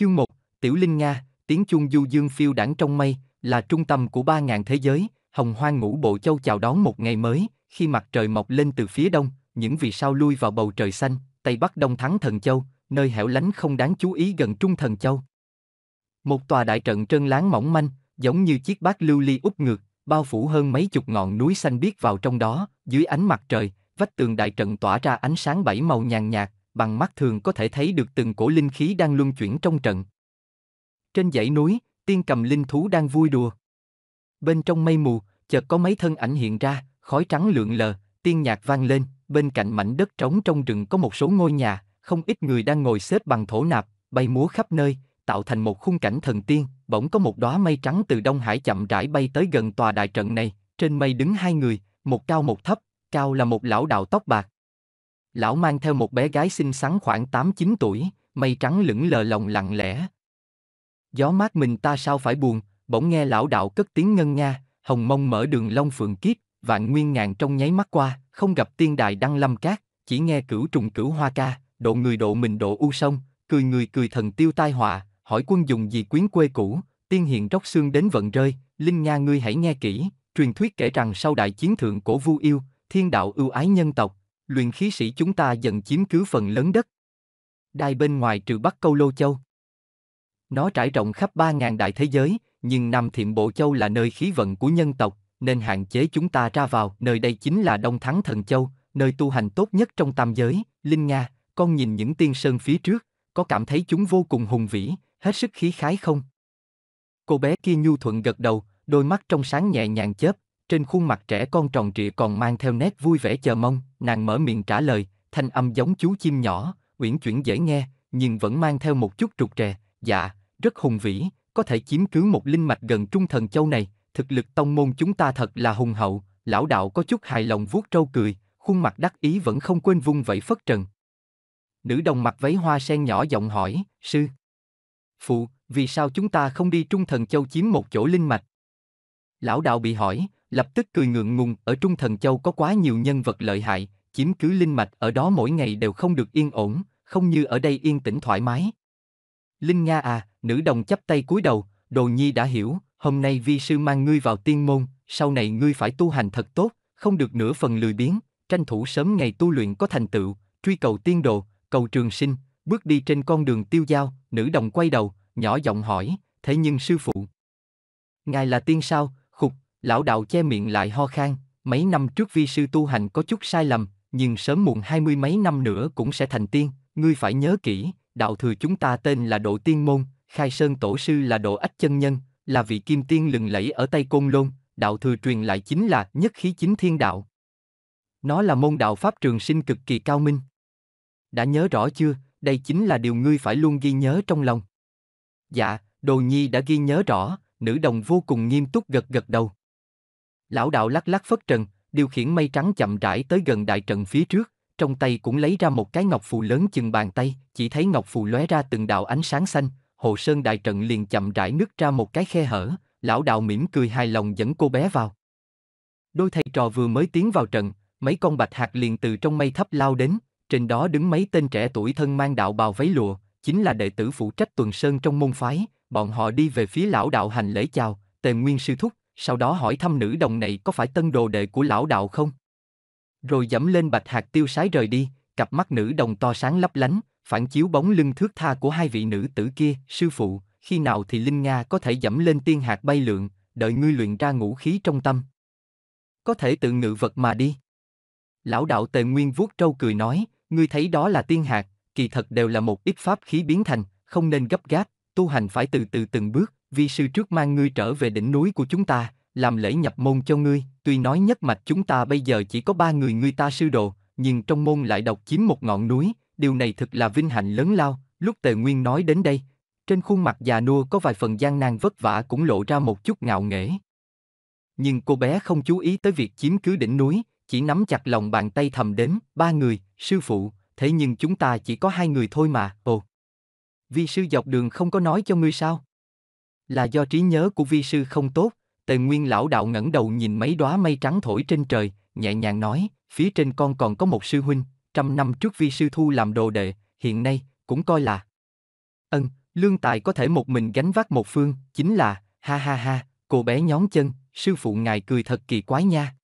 Chương 1, Tiểu Linh Nga, tiếng chuông du dương phiêu đảng trong mây, là trung tâm của ba ngàn thế giới, hồng hoang ngũ bộ châu chào đón một ngày mới, khi mặt trời mọc lên từ phía đông, những vì sao lui vào bầu trời xanh, Tây Bắc Đông Thắng Thần Châu, nơi hẻo lánh không đáng chú ý gần Trung Thần Châu. Một tòa đại trận trơn láng mỏng manh, giống như chiếc bát lưu ly úp ngược, bao phủ hơn mấy chục ngọn núi xanh biết vào trong đó, dưới ánh mặt trời, vách tường đại trận tỏa ra ánh sáng bảy màu nhàn nhạt, bằng mắt thường có thể thấy được từng cổ linh khí đang luân chuyển trong trận. Trên dãy núi, tiên cầm linh thú đang vui đùa. Bên trong mây mù, chợt có mấy thân ảnh hiện ra, khói trắng lượn lờ, tiên nhạc vang lên, bên cạnh mảnh đất trống trong rừng có một số ngôi nhà, không ít người đang ngồi xếp bằng thổ nạp, bay múa khắp nơi, tạo thành một khung cảnh thần tiên, bỗng có một đóa mây trắng từ Đông Hải chậm rãi bay tới gần tòa đại trận này, trên mây đứng hai người, một cao một thấp, cao là một lão đạo tóc bạc, Lão mang theo một bé gái xinh xắn khoảng 8-9 tuổi, mây trắng lững lờ lòng lặng lẽ. Gió mát mình ta sao phải buồn, bỗng nghe lão đạo cất tiếng ngân nga, hồng mông mở đường long phượng kiếp, vạn nguyên ngàn trong nháy mắt qua, không gặp tiên đài đăng lâm cát, chỉ nghe cửu trùng cửu hoa ca, độ người độ mình độ u sông, cười người cười thần tiêu tai họa, hỏi quân dùng gì quyến quê cũ, tiên hiện róc xương đến vận rơi, linh nga ngươi hãy nghe kỹ, truyền thuyết kể rằng sau đại chiến thượng cổ vu yêu, thiên đạo ưu ái nhân tộc, luyện khí sĩ chúng ta dần chiếm cứ phần lớn đất. Đai bên ngoài trừ Bắc Câu Lô Châu. Nó trải rộng khắp 3.000 đại thế giới, nhưng Nam Thiệm Bộ Châu là nơi khí vận của nhân tộc, nên hạn chế chúng ta ra vào. Nơi đây chính là Đông Thắng Thần Châu, nơi tu hành tốt nhất trong tam giới. Linh Nga, con nhìn những tiên sơn phía trước, có cảm thấy chúng vô cùng hùng vĩ, hết sức khí khái không? Cô bé kia nhu thuận gật đầu, đôi mắt trong sáng nhẹ nhàng chớp, trên khuôn mặt trẻ con tròn trịa còn mang theo nét vui vẻ chờ mong, nàng mở miệng trả lời, thanh âm giống chú chim nhỏ, uyển chuyển dễ nghe, nhưng vẫn mang theo một chút trục trè, dạ, rất hùng vĩ, có thể chiếm cứ một linh mạch gần trung thần châu này, thực lực tông môn chúng ta thật là hùng hậu, lão đạo có chút hài lòng vuốt trâu cười, khuôn mặt đắc ý vẫn không quên vung vẫy phất trần. Nữ đồng mặc váy hoa sen nhỏ giọng hỏi, sư. Phụ, vì sao chúng ta không đi trung thần châu chiếm một chỗ linh mạch? Lão đạo bị hỏi, lập tức cười ngượng ngùng, ở Trung Thần Châu có quá nhiều nhân vật lợi hại, chiếm cứ linh mạch ở đó mỗi ngày đều không được yên ổn, không như ở đây yên tĩnh thoải mái. Linh Nga à, nữ đồng chắp tay cúi đầu, Đồ Nhi đã hiểu, hôm nay vi sư mang ngươi vào tiên môn, sau này ngươi phải tu hành thật tốt, không được nửa phần lười biếng, tranh thủ sớm ngày tu luyện có thành tựu, truy cầu tiên độ cầu trường sinh, bước đi trên con đường tiêu giao, nữ đồng quay đầu, nhỏ giọng hỏi, thế nhưng sư phụ. Ngài là tiên sao, lão đạo che miệng lại ho khan, mấy năm trước vi sư tu hành có chút sai lầm, nhưng sớm muộn hai mươi mấy năm nữa cũng sẽ thành tiên, ngươi phải nhớ kỹ, đạo thừa chúng ta tên là Độ Tiên Môn, Khai Sơn Tổ Sư là Độ Ách Chân Nhân, là vị kim tiên lừng lẫy ở Tây Côn Lôn, đạo thừa truyền lại chính là nhất khí chính thiên đạo. Nó là môn đạo Pháp trường sinh cực kỳ cao minh. Đã nhớ rõ chưa, đây chính là điều ngươi phải luôn ghi nhớ trong lòng. Dạ, Đồ Nhi đã ghi nhớ rõ, nữ đồng vô cùng nghiêm túc gật gật đầu. Lão đạo lắc lắc phất trần, điều khiển mây trắng chậm rãi tới gần đại trận phía trước, trong tay cũng lấy ra một cái ngọc phù lớn chừng bàn tay, chỉ thấy ngọc phù lóe ra từng đạo ánh sáng xanh, hồ sơn đại trận liền chậm rãi nứt ra một cái khe hở, lão đạo mỉm cười hài lòng dẫn cô bé vào. Đôi thầy trò vừa mới tiến vào trận, mấy con bạch hạt liền từ trong mây thấp lao đến, trên đó đứng mấy tên trẻ tuổi thân mang đạo bào váy lụa, chính là đệ tử phụ trách tuần sơn trong môn phái, bọn họ đi về phía lão đạo hành lễ chào, tề nguyên sư thúc, sau đó hỏi thăm nữ đồng này có phải tân đồ đệ của lão đạo không. Rồi dẫm lên bạch hạt tiêu sái rời đi, cặp mắt nữ đồng to sáng lấp lánh, phản chiếu bóng lưng thước tha của hai vị nữ tử kia, sư phụ, khi nào thì Linh Nga có thể dẫm lên tiên hạt bay lượn, đợi ngươi luyện ra ngũ khí trong tâm. Có thể tự ngự vật mà đi. Lão đạo tề nguyên vuốt trâu cười nói, ngươi thấy đó là tiên hạt, kỳ thật đều là một ít pháp khí biến thành, không nên gấp gáp, tu hành phải từ từ từng bước, vi sư trước mang ngươi trở về đỉnh núi của chúng ta, làm lễ nhập môn cho ngươi, tuy nói nhất mạch chúng ta bây giờ chỉ có ba người ngươi ta sư đồ, nhưng trong môn lại độc chiếm một ngọn núi, điều này thực là vinh hạnh lớn lao, lúc Tề Nguyên nói đến đây, trên khuôn mặt già nua có vài phần gian nan vất vả cũng lộ ra một chút ngạo nghễ. Nhưng cô bé không chú ý tới việc chiếm cứ đỉnh núi, chỉ nắm chặt lòng bàn tay thầm đến, ba người, sư phụ, thế nhưng chúng ta chỉ có hai người thôi mà, ồ. Vi sư dọc đường không có nói cho ngươi sao? Là do trí nhớ của vi sư không tốt, tề nguyên lão đạo ngẩng đầu nhìn mấy đóa mây trắng thổi trên trời, nhẹ nhàng nói, phía trên con còn có một sư huynh, trăm năm trước vi sư thu làm đồ đệ, hiện nay, cũng coi là. Ân, lương tài có thể một mình gánh vác một phương, chính là, ha ha ha, cô bé nhón chân, sư phụ ngài cười thật kỳ quái nha.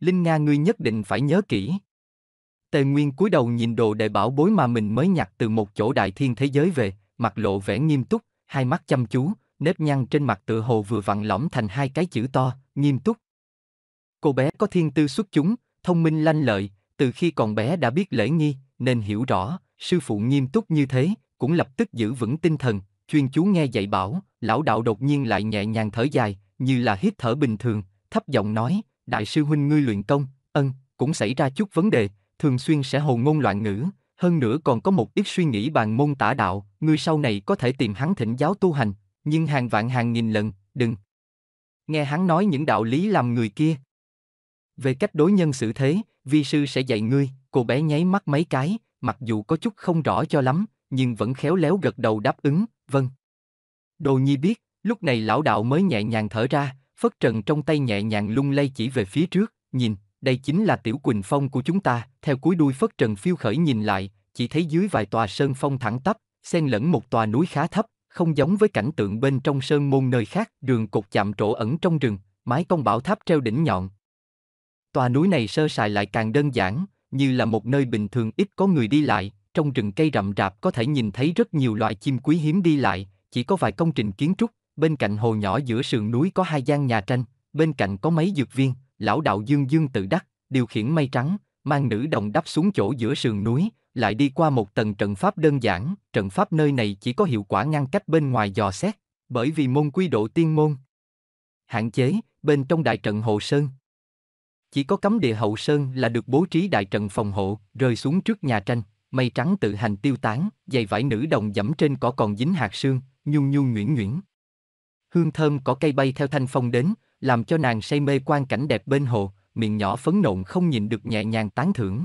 Linh Nga ngươi nhất định phải nhớ kỹ. Tề Nguyên cúi đầu nhìn đồ đệ bảo bối mà mình mới nhặt từ một chỗ đại thiên thế giới về, mặt lộ vẻ nghiêm túc, hai mắt chăm chú, nếp nhăn trên mặt tựa hồ vừa vặn lõm thành hai cái chữ to, nghiêm túc. Cô bé có thiên tư xuất chúng, thông minh lanh lợi, từ khi còn bé đã biết lễ nghi, nên hiểu rõ, sư phụ nghiêm túc như thế, cũng lập tức giữ vững tinh thần, chuyên chú nghe dạy bảo, lão đạo đột nhiên lại nhẹ nhàng thở dài, như là hít thở bình thường, thấp giọng nói, đại sư huynh ngươi luyện công, ân, cũng xảy ra chút vấn đề, thường xuyên sẽ hồ ngôn loạn ngữ, hơn nữa còn có một ít suy nghĩ bàn môn tả đạo, ngươi sau này có thể tìm hắn thỉnh giáo tu hành, nhưng hàng vạn hàng nghìn lần, đừng. Nghe hắn nói những đạo lý làm người kia. Về cách đối nhân xử thế, vi sư sẽ dạy ngươi, cô bé nháy mắt mấy cái, mặc dù có chút không rõ cho lắm, nhưng vẫn khéo léo gật đầu đáp ứng, vâng. Đồ nhi biết, lúc này lão đạo mới nhẹ nhàng thở ra, phất trần trong tay nhẹ nhàng lung lay chỉ về phía trước, nhìn, đây chính là tiểu quỳnh phong của chúng ta, theo cuối đuôi phất trần phiêu khởi nhìn lại, chỉ thấy dưới vài tòa sơn phong thẳng tắp, xen lẫn một tòa núi khá thấp, không giống với cảnh tượng bên trong sơn môn nơi khác, đường cột chạm trổ ẩn trong rừng, mái công bảo tháp treo đỉnh nhọn. Tòa núi này sơ sài lại càng đơn giản, như là một nơi bình thường ít có người đi lại, trong rừng cây rậm rạp có thể nhìn thấy rất nhiều loại chim quý hiếm đi lại, chỉ có vài công trình kiến trúc, bên cạnh hồ nhỏ giữa sườn núi có hai gian nhà tranh, bên cạnh có mấy dược viên, lão đạo Dương Dương tự đắc, điều khiển mây trắng, mang nữ đồng đắp xuống chỗ giữa sườn núi, lại đi qua một tầng trận pháp đơn giản, trận pháp nơi này chỉ có hiệu quả ngăn cách bên ngoài dò xét, bởi vì môn quy độ tiên môn. Hạn chế, bên trong đại trận hộ sơn. Chỉ có cấm địa hậu sơn là được bố trí đại trận phòng hộ, rơi xuống trước nhà tranh, mây trắng tự hành tiêu tán, giày vải nữ đồng dẫm trên cỏ còn dính hạt sương, nhung nhung nguyễn nguyễn Hương thơm có cây bay theo thanh phong đến, làm cho nàng say mê quan cảnh đẹp bên hồ, miệng nhỏ phấn nộn không nhìn được nhẹ nhàng tán thưởng.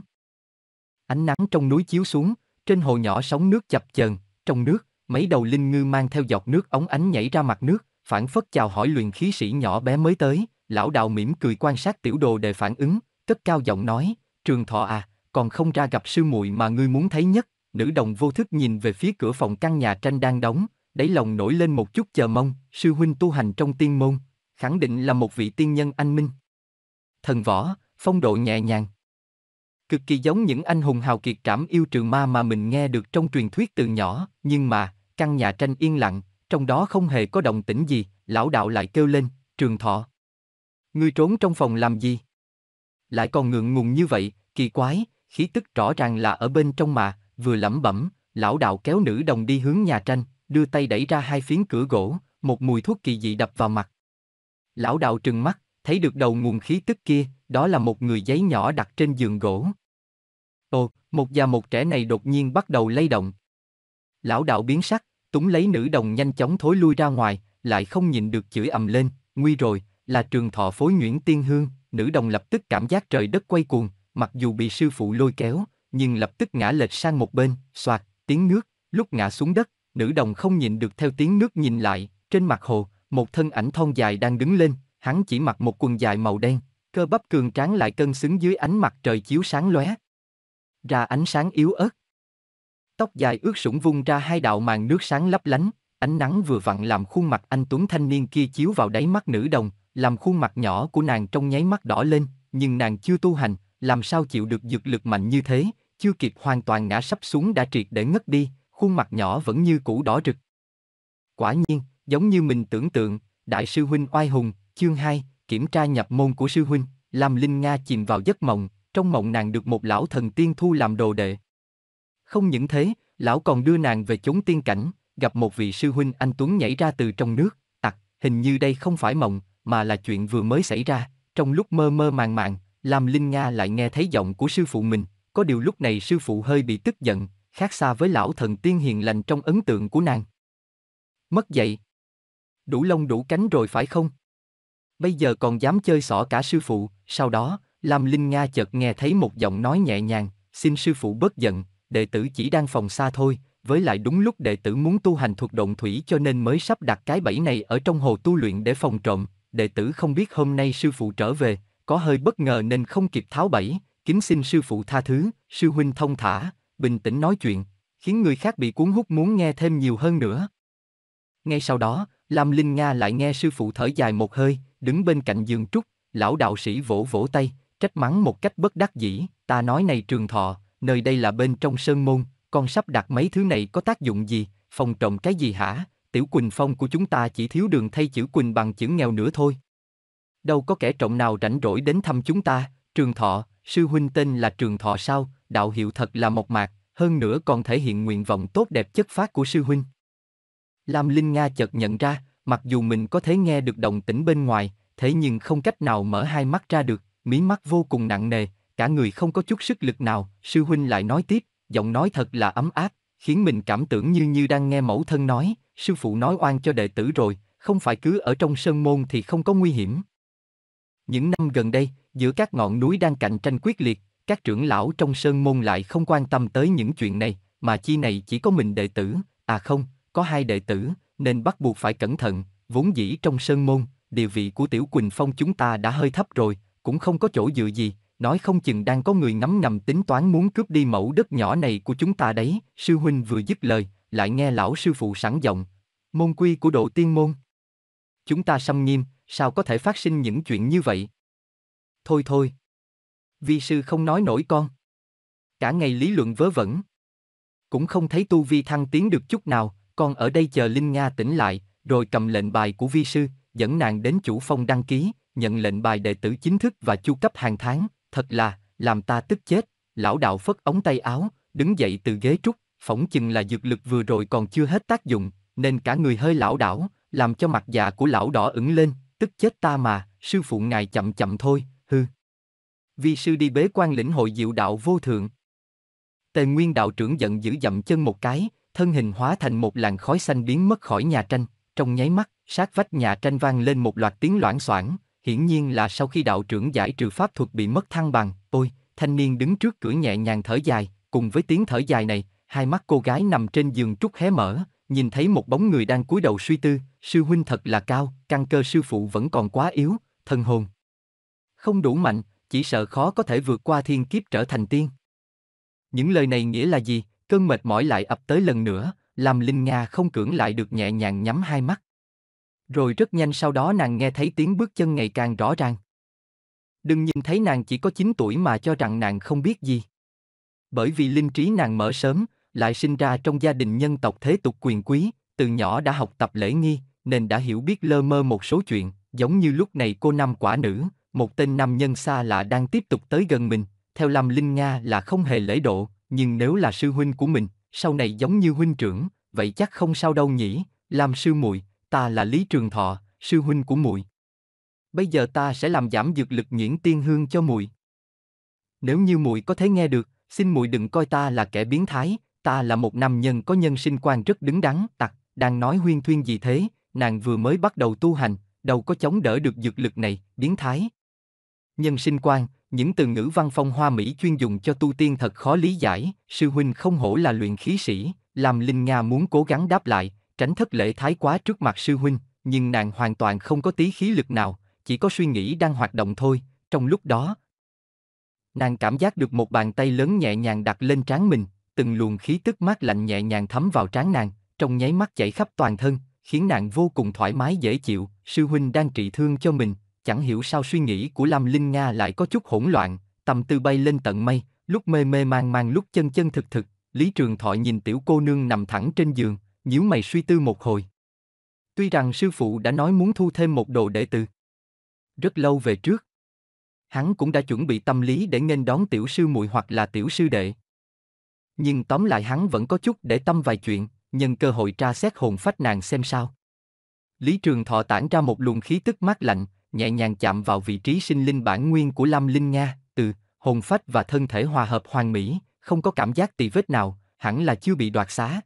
Ánh nắng trong núi chiếu xuống, trên hồ nhỏ sóng nước chập chờn, trong nước, mấy đầu linh ngư mang theo giọt nước ống ánh nhảy ra mặt nước, phản phất chào hỏi luyện khí sĩ nhỏ bé mới tới, lão đạo mỉm cười quan sát tiểu đồ để phản ứng, cất cao giọng nói, trường thọ à, còn không ra gặp sư muội mà ngươi muốn thấy nhất, nữ đồng vô thức nhìn về phía cửa phòng căn nhà tranh đang đóng, đáy lòng nổi lên một chút chờ mong, sư huynh tu hành trong tiên môn, khẳng định là một vị tiên nhân anh minh. Thần võ, phong độ nhẹ nhàng cực kỳ giống những anh hùng hào kiệt trảm yêu trừ ma mà mình nghe được trong truyền thuyết từ nhỏ, nhưng mà, căn nhà tranh yên lặng, trong đó không hề có động tĩnh gì, lão đạo lại kêu lên, trường thọ. Ngươi trốn trong phòng làm gì? Lại còn ngượng ngùng như vậy, kỳ quái, khí tức rõ ràng là ở bên trong mà, vừa lẩm bẩm, lão đạo kéo nữ đồng đi hướng nhà tranh, đưa tay đẩy ra hai phiến cửa gỗ, một mùi thuốc kỳ dị đập vào mặt. Lão đạo trừng mắt, thấy được đầu nguồn khí tức kia, đó là một người giấy nhỏ đặt trên giường gỗ. Ồ, một già một trẻ này đột nhiên bắt đầu lay động. Lão đạo biến sắc, túng lấy nữ đồng nhanh chóng thối lui ra ngoài, lại không nhìn được chửi ầm lên, nguy rồi, là trường thọ phối Nguyễn Tiên Hương, nữ đồng lập tức cảm giác trời đất quay cuồng, mặc dù bị sư phụ lôi kéo, nhưng lập tức ngã lệch sang một bên, soạt, tiếng nước, lúc ngã xuống đất, nữ đồng không nhìn được theo tiếng nước nhìn lại, trên mặt hồ, một thân ảnh thon dài đang đứng lên, hắn chỉ mặc một quần dài màu đen, cơ bắp cường tráng lại cân xứng dưới ánh mặt trời chiếu sáng lóe, ra ánh sáng yếu ớt. Tóc dài ướt sũng vung ra hai đạo màn nước sáng lấp lánh, ánh nắng vừa vặn làm khuôn mặt anh Tuấn thanh niên kia chiếu vào đáy mắt nữ đồng, làm khuôn mặt nhỏ của nàng trong nháy mắt đỏ lên, nhưng nàng chưa tu hành, làm sao chịu được dược lực mạnh như thế, chưa kịp hoàn toàn ngã sắp xuống đã triệt để ngất đi, khuôn mặt nhỏ vẫn như cũ đỏ rực. Quả nhiên, giống như mình tưởng tượng, Đại sư Huynh oai hùng, chương 2, kiểm tra nhập môn của sư Huynh, làm Linh Nga chìm vào giấc mộng, trong mộng nàng được một lão thần tiên thu làm đồ đệ. Không những thế, lão còn đưa nàng về chốn tiên cảnh, gặp một vị sư huynh anh Tuấn nhảy ra từ trong nước, tặc, hình như đây không phải mộng, mà là chuyện vừa mới xảy ra, trong lúc mơ mơ màng màng, Lam Linh Nga lại nghe thấy giọng của sư phụ mình, có điều lúc này sư phụ hơi bị tức giận, khác xa với lão thần tiên hiền lành trong ấn tượng của nàng. Mất dậy. Đủ lông đủ cánh rồi phải không? Bây giờ còn dám chơi xỏ cả sư phụ, sau đó, Lam Linh Nga chợt nghe thấy một giọng nói nhẹ nhàng, xin sư phụ bớt giận, đệ tử chỉ đang phòng xa thôi, với lại đúng lúc đệ tử muốn tu hành thuộc động thủy cho nên mới sắp đặt cái bẫy này ở trong hồ tu luyện để phòng trộm, đệ tử không biết hôm nay sư phụ trở về, có hơi bất ngờ nên không kịp tháo bẫy, kính xin sư phụ tha thứ, sư huynh thông thả, bình tĩnh nói chuyện, khiến người khác bị cuốn hút muốn nghe thêm nhiều hơn nữa. Ngay sau đó, Lam Linh Nga lại nghe sư phụ thở dài một hơi, đứng bên cạnh giường trúc, lão đạo sĩ vỗ vỗ tay, trách mắng một cách bất đắc dĩ, ta nói này trường thọ, nơi đây là bên trong sơn môn, con sắp đặt mấy thứ này có tác dụng gì, phòng trộm cái gì hả, tiểu Quỳnh Phong của chúng ta chỉ thiếu đường thay chữ Quỳnh bằng chữ nghèo nữa thôi. Đâu có kẻ trộm nào rảnh rỗi đến thăm chúng ta, trường thọ, sư huynh tên là trường thọ sao, đạo hiệu thật là mộc mạc, hơn nữa còn thể hiện nguyện vọng tốt đẹp chất phát của sư huynh. Lam Linh Nga chợt nhận ra, mặc dù mình có thể nghe được đồng tĩnh bên ngoài, thế nhưng không cách nào mở hai mắt ra được, mí mắt vô cùng nặng nề, cả người không có chút sức lực nào, sư huynh lại nói tiếp, giọng nói thật là ấm áp, khiến mình cảm tưởng như như đang nghe mẫu thân nói, sư phụ nói oan cho đệ tử rồi, không phải cứ ở trong sơn môn thì không có nguy hiểm. Những năm gần đây, giữa các ngọn núi đang cạnh tranh quyết liệt, các trưởng lão trong sơn môn lại không quan tâm tới những chuyện này, mà chi này chỉ có mình đệ tử, à không, có hai đệ tử, nên bắt buộc phải cẩn thận, vốn dĩ trong sơn môn, địa vị của Tiểu Quỳnh Phong chúng ta đã hơi thấp rồi, cũng không có chỗ dựa gì, nói không chừng đang có người ngắm ngầm tính toán muốn cướp đi mẫu đất nhỏ này của chúng ta đấy, sư huynh vừa dứt lời, lại nghe lão sư phụ sẵn giọng. Môn quy của độ tiên môn. Chúng ta xâm nghiêm, sao có thể phát sinh những chuyện như vậy? Thôi thôi. Vi sư không nói nổi con. Cả ngày lý luận vớ vẩn. Cũng không thấy tu vi thăng tiến được chút nào, con ở đây chờ Linh Nga tỉnh lại, rồi cầm lệnh bài của vi sư, dẫn nàng đến chủ phong đăng ký, nhận lệnh bài đệ tử chính thức và chu cấp hàng tháng, thật là, làm ta tức chết, lão đạo phất ống tay áo, đứng dậy từ ghế trúc, phỏng chừng là dược lực vừa rồi còn chưa hết tác dụng, nên cả người hơi lão đảo, làm cho mặt già dạ của lão đỏ ửng lên, tức chết ta mà, sư phụ ngài chậm chậm thôi, hư. Vi sư đi bế quan lĩnh hội diệu đạo vô thượng. Tề Nguyên đạo trưởng giận dữ dậm chân một cái, thân hình hóa thành một làn khói xanh biến mất khỏi nhà tranh, trong nháy mắt, sát vách nhà tranh vang lên một loạt tiếng loảng xoảng, hiển nhiên là sau khi đạo trưởng giải trừ pháp thuật bị mất thăng bằng, ôi, thanh niên đứng trước cửa nhẹ nhàng thở dài, cùng với tiếng thở dài này, hai mắt cô gái nằm trên giường trúc hé mở, nhìn thấy một bóng người đang cúi đầu suy tư, sư huynh thật là cao, căn cơ sư phụ vẫn còn quá yếu, thần hồn. Không đủ mạnh, chỉ sợ khó có thể vượt qua thiên kiếp trở thành tiên. Những lời này nghĩa là gì? Cơn mệt mỏi lại ập tới lần nữa, làm Linh Nga không cưỡng lại được nhẹ nhàng nhắm hai mắt. Rồi rất nhanh sau đó nàng nghe thấy tiếng bước chân ngày càng rõ ràng. Đừng nhìn thấy nàng chỉ có 9 tuổi mà cho rằng nàng không biết gì. Bởi vì linh trí nàng mở sớm, lại sinh ra trong gia đình nhân tộc thế tục quyền quý, từ nhỏ đã học tập lễ nghi, nên đã hiểu biết lơ mơ một số chuyện, giống như lúc này cô năm quả nữ, một tên nam nhân xa lạ đang tiếp tục tới gần mình, theo Lâm Linh Nga là không hề lễ độ, nhưng nếu là sư huynh của mình, sau này giống như huynh trưởng, vậy chắc không sao đâu nhỉ, làm sư muội ta là Lý Trường Thọ, sư huynh của muội. Bây giờ ta sẽ làm giảm dược lực nhuyễn tiên hương cho muội. Nếu như muội có thể nghe được, xin muội đừng coi ta là kẻ biến thái, ta là một nam nhân có nhân sinh quan rất đứng đắn, tặc, đang nói huyên thuyên gì thế, nàng vừa mới bắt đầu tu hành, đâu có chống đỡ được dược lực này, biến thái. Nhân sinh quan, những từ ngữ văn phong hoa mỹ chuyên dùng cho tu tiên thật khó lý giải, sư huynh không hổ là luyện khí sĩ, làm Linh Nga muốn cố gắng đáp lại, tránh thất lễ thái quá trước mặt sư huynh, nhưng nàng hoàn toàn không có tí khí lực nào, chỉ có suy nghĩ đang hoạt động thôi, trong lúc đó. Nàng cảm giác được một bàn tay lớn nhẹ nhàng đặt lên trán mình, từng luồng khí tức mát lạnh nhẹ nhàng thấm vào trán nàng, trong nháy mắt chảy khắp toàn thân, khiến nàng vô cùng thoải mái dễ chịu, sư huynh đang trị thương cho mình, chẳng hiểu sao suy nghĩ của Lam Linh Nga lại có chút hỗn loạn, tầm tư bay lên tận mây, lúc mê mê mang mang lúc chân chân thực thực, Lý Trường Thọ nhìn tiểu cô nương nằm thẳng trên giường, nhíu mày suy tư một hồi. Tuy rằng sư phụ đã nói muốn thu thêm một đồ đệ tử. Rất lâu về trước, hắn cũng đã chuẩn bị tâm lý để nghênh đón tiểu sư muội hoặc là tiểu sư đệ. Nhưng tóm lại hắn vẫn có chút để tâm vài chuyện, nhân cơ hội tra xét hồn phách nàng xem sao. Lý Trường Thọ tản ra một luồng khí tức mát lạnh, nhẹ nhàng chạm vào vị trí sinh linh bản nguyên của lâm Linh Nga, từ hồn phách và thân thể hòa hợp hoàn mỹ, không có cảm giác tỳ vết nào, hẳn là chưa bị đoạt xá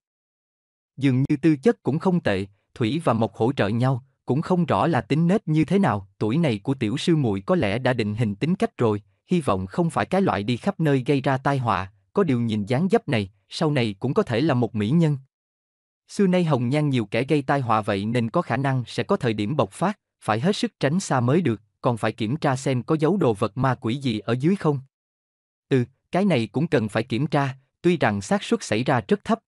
dường như tư chất cũng không tệ, Thủy và Mộc hỗ trợ nhau, cũng không rõ là tính nết như thế nào, tuổi này của tiểu sư muội có lẽ đã định hình tính cách rồi, hy vọng không phải cái loại đi khắp nơi gây ra tai họa, có điều nhìn dáng dấp này, sau này cũng có thể là một mỹ nhân. Xưa nay Hồng Nhan nhiều kẻ gây tai họa vậy nên có khả năng sẽ có thời điểm bộc phát, phải hết sức tránh xa mới được, còn phải kiểm tra xem có dấu đồ vật ma quỷ gì ở dưới không. Ừ, cái này cũng cần phải kiểm tra, tuy rằng xác suất xảy ra rất thấp,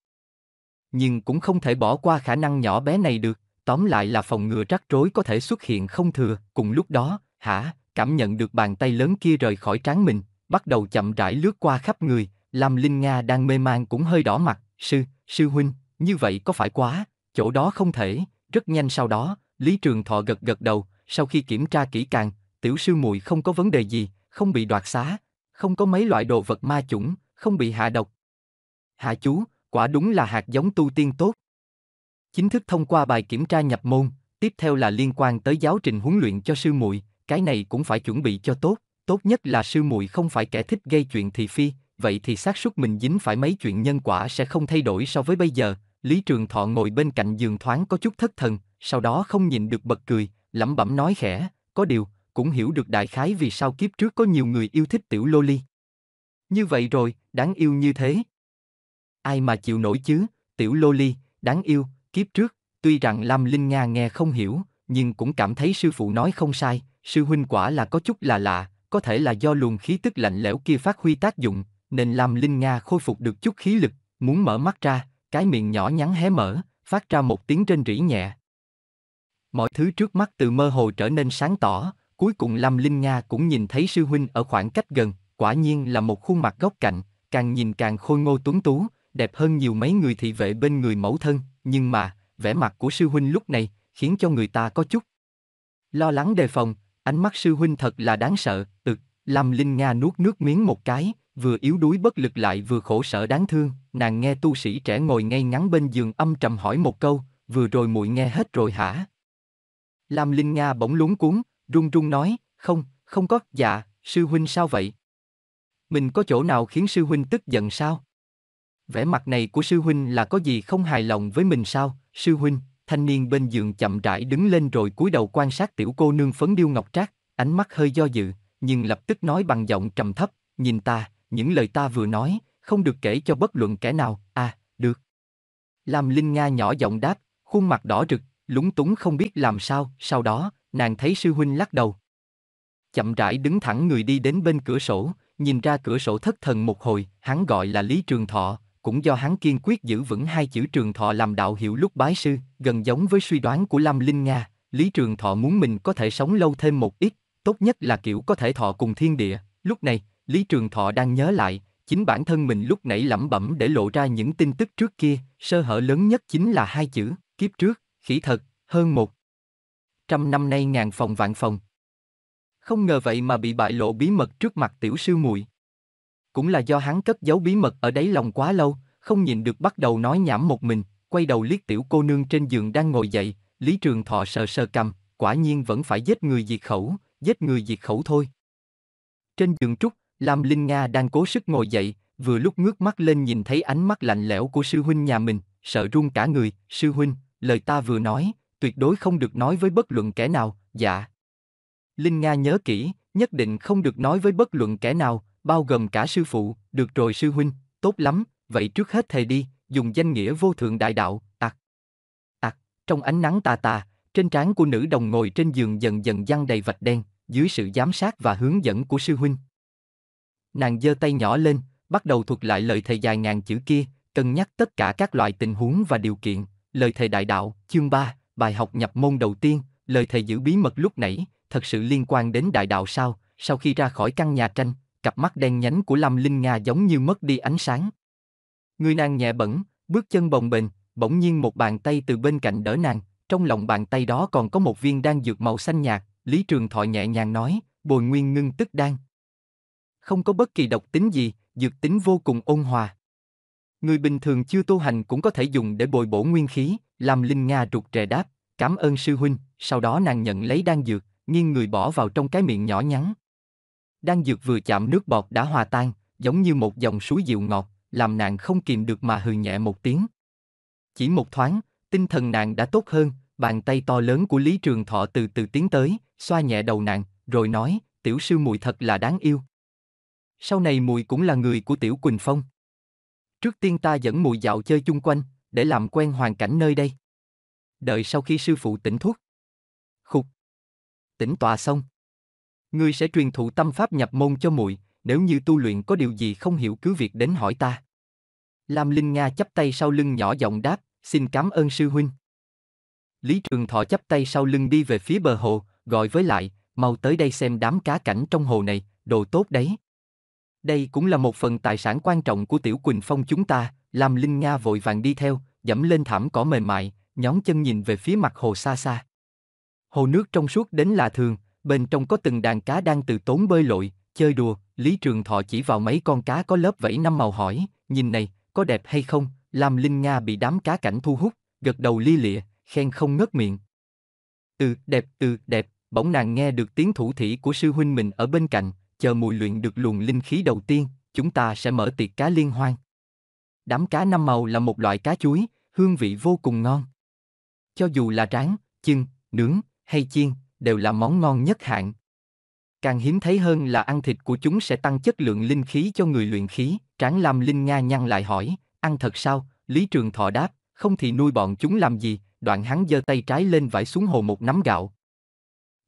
nhưng cũng không thể bỏ qua khả năng nhỏ bé này được, tóm lại là phòng ngừa rắc rối có thể xuất hiện không thừa, cùng lúc đó, hả, cảm nhận được bàn tay lớn kia rời khỏi trán mình, bắt đầu chậm rãi lướt qua khắp người, làm Linh Nga đang mê man cũng hơi đỏ mặt, sư, sư huynh, như vậy có phải quá, chỗ đó không thể, rất nhanh sau đó, Lý Trường Thọ gật gật đầu, sau khi kiểm tra kỹ càng, tiểu sư muội không có vấn đề gì, không bị đoạt xá, không có mấy loại đồ vật ma chủng, không bị hạ độc. Hạ chú, quả đúng là hạt giống tu tiên tốt. Chính thức thông qua bài kiểm tra nhập môn, tiếp theo là liên quan tới giáo trình huấn luyện cho sư muội, cái này cũng phải chuẩn bị cho tốt, tốt nhất là sư muội không phải kẻ thích gây chuyện thị phi, vậy thì xác suất mình dính phải mấy chuyện nhân quả sẽ không thay đổi so với bây giờ. Lý Trường Thọ ngồi bên cạnh giường thoáng có chút thất thần, sau đó không nhìn được bật cười, lẩm bẩm nói khẽ, có điều, cũng hiểu được đại khái vì sao kiếp trước có nhiều người yêu thích tiểu loli. Như vậy rồi, đáng yêu như thế, ai mà chịu nổi chứ, tiểu loli, đáng yêu, kiếp trước, tuy rằng Lam Linh Nga nghe không hiểu, nhưng cũng cảm thấy sư phụ nói không sai, sư huynh quả là có chút là lạ, có thể là do luồng khí tức lạnh lẽo kia phát huy tác dụng, nên Lam Linh Nga khôi phục được chút khí lực, muốn mở mắt ra, cái miệng nhỏ nhắn hé mở, phát ra một tiếng trên rỉ nhẹ. Mọi thứ trước mắt từ mơ hồ trở nên sáng tỏ, cuối cùng Lam Linh Nga cũng nhìn thấy sư huynh ở khoảng cách gần, quả nhiên là một khuôn mặt góc cạnh, càng nhìn càng khôi ngô tuấn tú, đẹp hơn nhiều mấy người thị vệ bên người mẫu thân, nhưng mà, vẻ mặt của sư huynh lúc này, khiến cho người ta có chút lo lắng đề phòng, ánh mắt sư huynh thật là đáng sợ, ực, ừ, Lam Linh Nga nuốt nước miếng một cái, vừa yếu đuối bất lực lại vừa khổ sở đáng thương, nàng nghe tu sĩ trẻ ngồi ngay ngắn bên giường âm trầm hỏi một câu, vừa rồi muội nghe hết rồi hả? Lam Linh Nga bỗng lúng cuốn, run run nói, không, không có, dạ, sư huynh sao vậy? Mình có chỗ nào khiến sư huynh tức giận sao? vẻ mặt này của sư huynh là có gì không hài lòng với mình sao sư huynh thanh niên bên giường chậm rãi đứng lên rồi cúi đầu quan sát tiểu cô nương phấn điêu ngọc trác ánh mắt hơi do dự nhưng lập tức nói bằng giọng trầm thấp nhìn ta những lời ta vừa nói không được kể cho bất luận kẻ nào à được làm linh nga nhỏ giọng đáp khuôn mặt đỏ rực lúng túng không biết làm sao sau đó nàng thấy sư huynh lắc đầu chậm rãi đứng thẳng người đi đến bên cửa sổ nhìn ra cửa sổ thất thần một hồi hắn gọi là lý trường thọ cũng do hắn kiên quyết giữ vững hai chữ trường thọ làm đạo hiệu lúc bái sư, gần giống với suy đoán của Lâm Linh Nga, Lý Trường Thọ muốn mình có thể sống lâu thêm một ít, tốt nhất là kiểu có thể thọ cùng thiên địa. Lúc này, Lý Trường Thọ đang nhớ lại, chính bản thân mình lúc nãy lẩm bẩm để lộ ra những tin tức trước kia, sơ hở lớn nhất chính là hai chữ, kiếp trước, khỉ thật, hơn một. Trăm năm nay ngàn phòng vạn phòng. Không ngờ vậy mà bị bại lộ bí mật trước mặt tiểu sư muội cũng là do hắn cất giấu bí mật ở đáy lòng quá lâu, không nhìn được bắt đầu nói nhảm một mình, quay đầu liếc tiểu cô nương trên giường đang ngồi dậy, Lý Trường Thọ sờ sờ cầm, quả nhiên vẫn phải giết người diệt khẩu, giết người diệt khẩu thôi. Trên giường trúc, Lam Linh Nga đang cố sức ngồi dậy, vừa lúc ngước mắt lên nhìn thấy ánh mắt lạnh lẽo của sư huynh nhà mình, sợ run cả người, sư huynh, lời ta vừa nói, tuyệt đối không được nói với bất luận kẻ nào, dạ. Linh Nga nhớ kỹ, nhất định không được nói với bất luận kẻ nào, bao gồm cả sư phụ, được rồi sư huynh, tốt lắm, vậy trước hết thầy đi, dùng danh nghĩa vô thượng đại đạo, tạc. Tạc, trong ánh nắng tà tà, trên trán của nữ đồng ngồi trên giường dần dần giăng đầy vạch đen, dưới sự giám sát và hướng dẫn của sư huynh. Nàng giơ tay nhỏ lên, bắt đầu thuật lại lời thầy dài ngàn chữ kia, cân nhắc tất cả các loại tình huống và điều kiện, lời thầy đại đạo, chương 3, bài học nhập môn đầu tiên, lời thầy giữ bí mật lúc nãy, thật sự liên quan đến đại đạo sao, sau khi ra khỏi căn nhà tranh, cặp mắt đen nhánh của Lâm Linh Nga giống như mất đi ánh sáng. Người nàng nhẹ bẩn, bước chân bồng bềnh, bỗng nhiên một bàn tay từ bên cạnh đỡ nàng, trong lòng bàn tay đó còn có một viên đan dược màu xanh nhạt, Lý Trường Thọ nhẹ nhàng nói, bồi nguyên ngưng tức đan. Không có bất kỳ độc tính gì, dược tính vô cùng ôn hòa. Người bình thường chưa tu hành cũng có thể dùng để bồi bổ nguyên khí, Lâm Linh Nga rụt rè đáp, cảm ơn sư huynh, sau đó nàng nhận lấy đan dược, nghiêng người bỏ vào trong cái miệng nhỏ nhắn, đang dược vừa chạm nước bọt đã hòa tan, giống như một dòng suối dịu ngọt, làm nàng không kìm được mà hừ nhẹ một tiếng. Chỉ một thoáng, tinh thần nàng đã tốt hơn, bàn tay to lớn của Lý Trường Thọ từ từ tiến tới, xoa nhẹ đầu nàng, rồi nói, tiểu sư mùi thật là đáng yêu. Sau này mùi cũng là người của tiểu Quỳnh Phong. Trước tiên ta dẫn mùi dạo chơi chung quanh, để làm quen hoàn cảnh nơi đây. Đợi sau khi sư phụ tỉnh thuốc. Khục. Tỉnh tòa xong. Ngươi sẽ truyền thụ tâm pháp nhập môn cho muội, nếu như tu luyện có điều gì không hiểu cứ việc đến hỏi ta. Lam Linh Nga chắp tay sau lưng nhỏ giọng đáp, xin cảm ơn sư huynh. Lý Trường Thọ chắp tay sau lưng đi về phía bờ hồ, gọi với lại, mau tới đây xem đám cá cảnh trong hồ này, đồ tốt đấy. Đây cũng là một phần tài sản quan trọng của Tiểu Quỳnh Phong chúng ta, Lam Linh Nga vội vàng đi theo, dẫm lên thảm cỏ mềm mại, nhón chân nhìn về phía mặt hồ xa xa. Hồ nước trong suốt đến lạ thường, bên trong có từng đàn cá đang từ tốn bơi lội, chơi đùa, Lý Trường Thọ chỉ vào mấy con cá có lớp vẫy năm màu hỏi, nhìn này, có đẹp hay không, Lam Linh Nga bị đám cá cảnh thu hút, gật đầu li lịa, khen không ngớt miệng. Từ, đẹp, từ, đẹp, bỗng nàng nghe được tiếng thủ thỉ của sư huynh mình ở bên cạnh, chờ mùi luyện được luồng linh khí đầu tiên, chúng ta sẽ mở tiệc cá liên hoan. Đám cá năm màu là một loại cá chuối, hương vị vô cùng ngon. Cho dù là rán, chưng, nướng hay chiên, đều là món ngon nhất hạng. Càng hiếm thấy hơn là ăn thịt của chúng sẽ tăng chất lượng linh khí cho người luyện khí, Tráng Lam Linh Nga nhăn lại hỏi, ăn thật sao, Lý Trường Thọ đáp, không thì nuôi bọn chúng làm gì, đoạn hắn giơ tay trái lên vải xuống hồ một nắm gạo.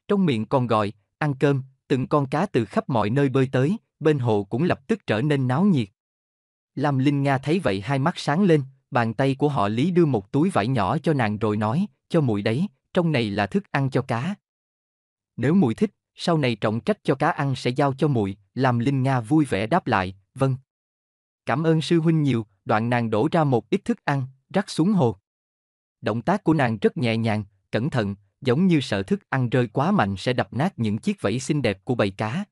Trong miệng còn gọi, ăn cơm, từng con cá từ khắp mọi nơi bơi tới, bên hồ cũng lập tức trở nên náo nhiệt. Lam Linh Nga thấy vậy hai mắt sáng lên, bàn tay của họ Lý đưa một túi vải nhỏ cho nàng rồi nói, cho muội đấy, trong này là thức ăn cho cá nếu muội thích, sau này trọng trách cho cá ăn sẽ giao cho muội, làm Linh Nga vui vẻ đáp lại, vâng. Cảm ơn sư huynh nhiều, đoạn nàng đổ ra một ít thức ăn, rắc xuống hồ. Động tác của nàng rất nhẹ nhàng, cẩn thận, giống như sợ thức ăn rơi quá mạnh sẽ đập nát những chiếc vẫy xinh đẹp của bầy cá.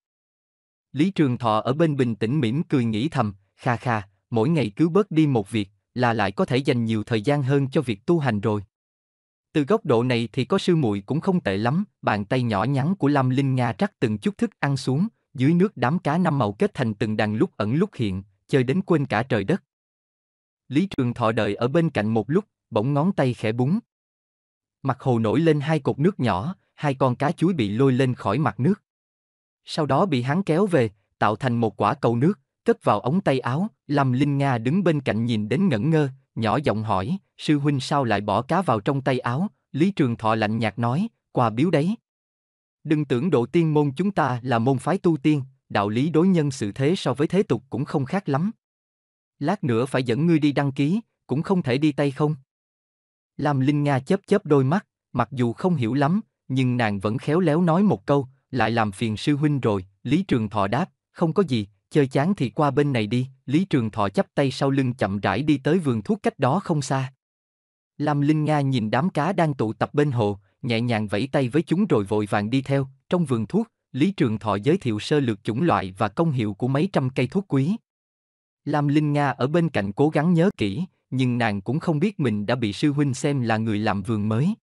Lý Trường Thọ ở bên bình tĩnh mỉm cười nghĩ thầm, kha kha, mỗi ngày cứ bớt đi một việc, là lại có thể dành nhiều thời gian hơn cho việc tu hành rồi. Từ góc độ này thì có sư muội cũng không tệ lắm, bàn tay nhỏ nhắn của Lam Linh Nga rắc từng chút thức ăn xuống, dưới nước đám cá năm màu kết thành từng đàn lúc ẩn lúc hiện, chơi đến quên cả trời đất. Lý Trường Thọ đợi ở bên cạnh một lúc, bỗng ngón tay khẽ búng. Mặt hồ nổi lên hai cột nước nhỏ, hai con cá chuối bị lôi lên khỏi mặt nước. Sau đó bị hắn kéo về, tạo thành một quả cầu nước, cất vào ống tay áo, Lâm Linh Nga đứng bên cạnh nhìn đến ngẩn ngơ, nhỏ giọng hỏi, Sư huynh sao lại bỏ cá vào trong tay áo, Lý Trường Thọ lạnh nhạt nói, quà biếu đấy. Đừng tưởng độ tiên môn chúng ta là môn phái tu tiên, đạo lý đối nhân sự thế so với thế tục cũng không khác lắm. Lát nữa phải dẫn ngươi đi đăng ký, cũng không thể đi tay không. Lam Linh Nga chớp chớp đôi mắt, mặc dù không hiểu lắm, nhưng nàng vẫn khéo léo nói một câu, lại làm phiền sư huynh rồi, Lý Trường Thọ đáp, không có gì, chơi chán thì qua bên này đi, Lý Trường Thọ chắp tay sau lưng chậm rãi đi tới vườn thuốc cách đó không xa. Lam Linh Nga nhìn đám cá đang tụ tập bên hồ, nhẹ nhàng vẫy tay với chúng rồi vội vàng đi theo, trong vườn thuốc, Lý Trường Thọ giới thiệu sơ lược chủng loại và công hiệu của mấy trăm cây thuốc quý. Lam Linh Nga ở bên cạnh cố gắng nhớ kỹ, nhưng nàng cũng không biết mình đã bị sư huynh xem là người làm vườn mới.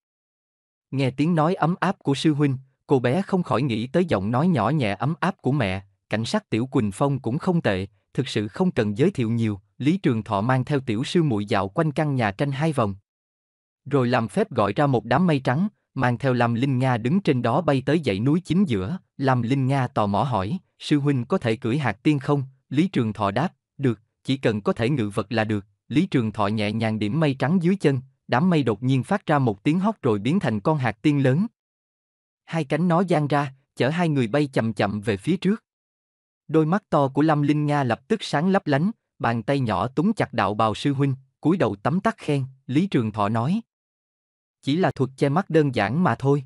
Nghe tiếng nói ấm áp của sư huynh, cô bé không khỏi nghĩ tới giọng nói nhỏ nhẹ ấm áp của mẹ, cảnh sát tiểu Quỳnh Phong cũng không tệ, thực sự không cần giới thiệu nhiều, Lý Trường Thọ mang theo tiểu sư muội dạo quanh căn nhà tranh hai vòng rồi làm phép gọi ra một đám mây trắng, mang theo làm Linh Nga đứng trên đó bay tới dãy núi chính giữa, làm Linh Nga tò mò hỏi, sư huynh có thể cưỡi hạt tiên không? Lý Trường Thọ đáp, được, chỉ cần có thể ngự vật là được. Lý Trường Thọ nhẹ nhàng điểm mây trắng dưới chân, đám mây đột nhiên phát ra một tiếng hót rồi biến thành con hạt tiên lớn. Hai cánh nó giang ra, chở hai người bay chậm chậm về phía trước. Đôi mắt to của Lâm Linh Nga lập tức sáng lấp lánh, bàn tay nhỏ túng chặt đạo bào sư huynh, cúi đầu tắm tắc khen, Lý Trường Thọ nói, chỉ là thuật che mắt đơn giản mà thôi.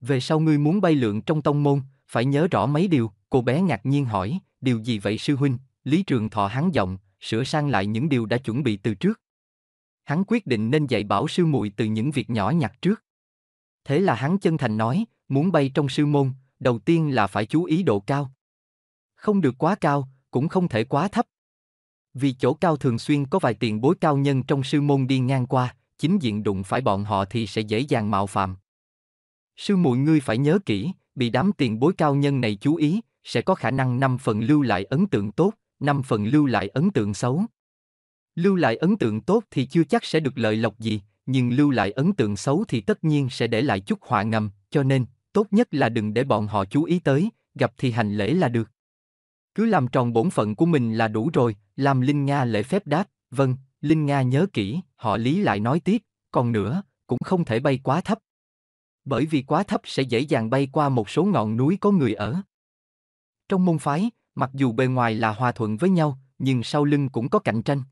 Về sau ngươi muốn bay lượn trong tông môn, phải nhớ rõ mấy điều, cô bé ngạc nhiên hỏi, điều gì vậy sư huynh, Lý Trường Thọ hắn giọng, sửa sang lại những điều đã chuẩn bị từ trước. Hắn quyết định nên dạy bảo sư muội từ những việc nhỏ nhặt trước. Thế là hắn chân thành nói, muốn bay trong sư môn, đầu tiên là phải chú ý độ cao. Không được quá cao, cũng không thể quá thấp. Vì chỗ cao thường xuyên có vài tiền bối cao nhân trong sư môn đi ngang qua, chính diện đụng phải bọn họ thì sẽ dễ dàng mạo phạm. Sư muội ngươi phải nhớ kỹ, bị đám tiền bối cao nhân này chú ý, sẽ có khả năng năm phần lưu lại ấn tượng tốt, năm phần lưu lại ấn tượng xấu. Lưu lại ấn tượng tốt thì chưa chắc sẽ được lợi lộc gì, nhưng lưu lại ấn tượng xấu thì tất nhiên sẽ để lại chút họa ngầm, cho nên, tốt nhất là đừng để bọn họ chú ý tới, gặp thì hành lễ là được. Cứ làm tròn bổn phận của mình là đủ rồi, làm Linh Nga lễ phép đáp, vâng, Linh Nga nhớ kỹ, họ Lý lại nói tiếp, còn nữa, cũng không thể bay quá thấp. Bởi vì quá thấp sẽ dễ dàng bay qua một số ngọn núi có người ở. Trong môn phái, mặc dù bề ngoài là hòa thuận với nhau, nhưng sau lưng cũng có cạnh tranh.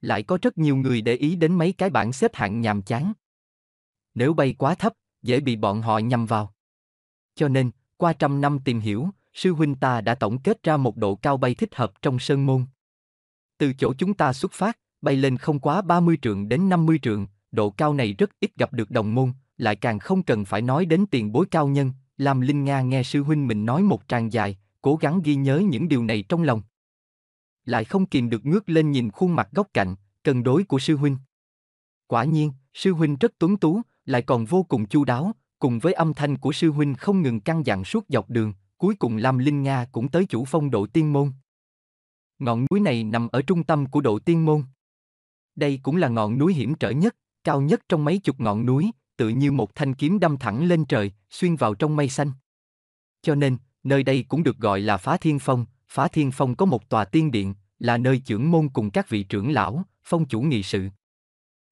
Lại có rất nhiều người để ý đến mấy cái bảng xếp hạng nhàm chán. Nếu bay quá thấp, dễ bị bọn họ nhầm vào. Cho nên, qua trăm năm tìm hiểu, sư huynh ta đã tổng kết ra một độ cao bay thích hợp trong sơn môn. Từ chỗ chúng ta xuất phát, bay lên không quá 30 trượng đến 50 trượng, độ cao này rất ít gặp được đồng môn, lại càng không cần phải nói đến tiền bối cao nhân, làm Linh Nga nghe sư huynh mình nói một tràng dài, cố gắng ghi nhớ những điều này trong lòng. Lại không kìm được ngước lên nhìn khuôn mặt góc cạnh, cần đối của sư huynh. Quả nhiên, sư huynh rất tuấn tú, lại còn vô cùng chu đáo, cùng với âm thanh của sư huynh không ngừng căn dặn suốt dọc đường, cuối cùng Lam Linh Nga cũng tới chủ phong độ tiên môn. Ngọn núi này nằm ở trung tâm của độ tiên môn. Đây cũng là ngọn núi hiểm trở nhất, cao nhất trong mấy chục ngọn núi, tự như một thanh kiếm đâm thẳng lên trời, xuyên vào trong mây xanh. Cho nên, nơi đây cũng được gọi là Phá Thiên Phong, Phá Thiên Phong có một tòa tiên điện, là nơi trưởng môn cùng các vị trưởng lão, phong chủ nghị sự.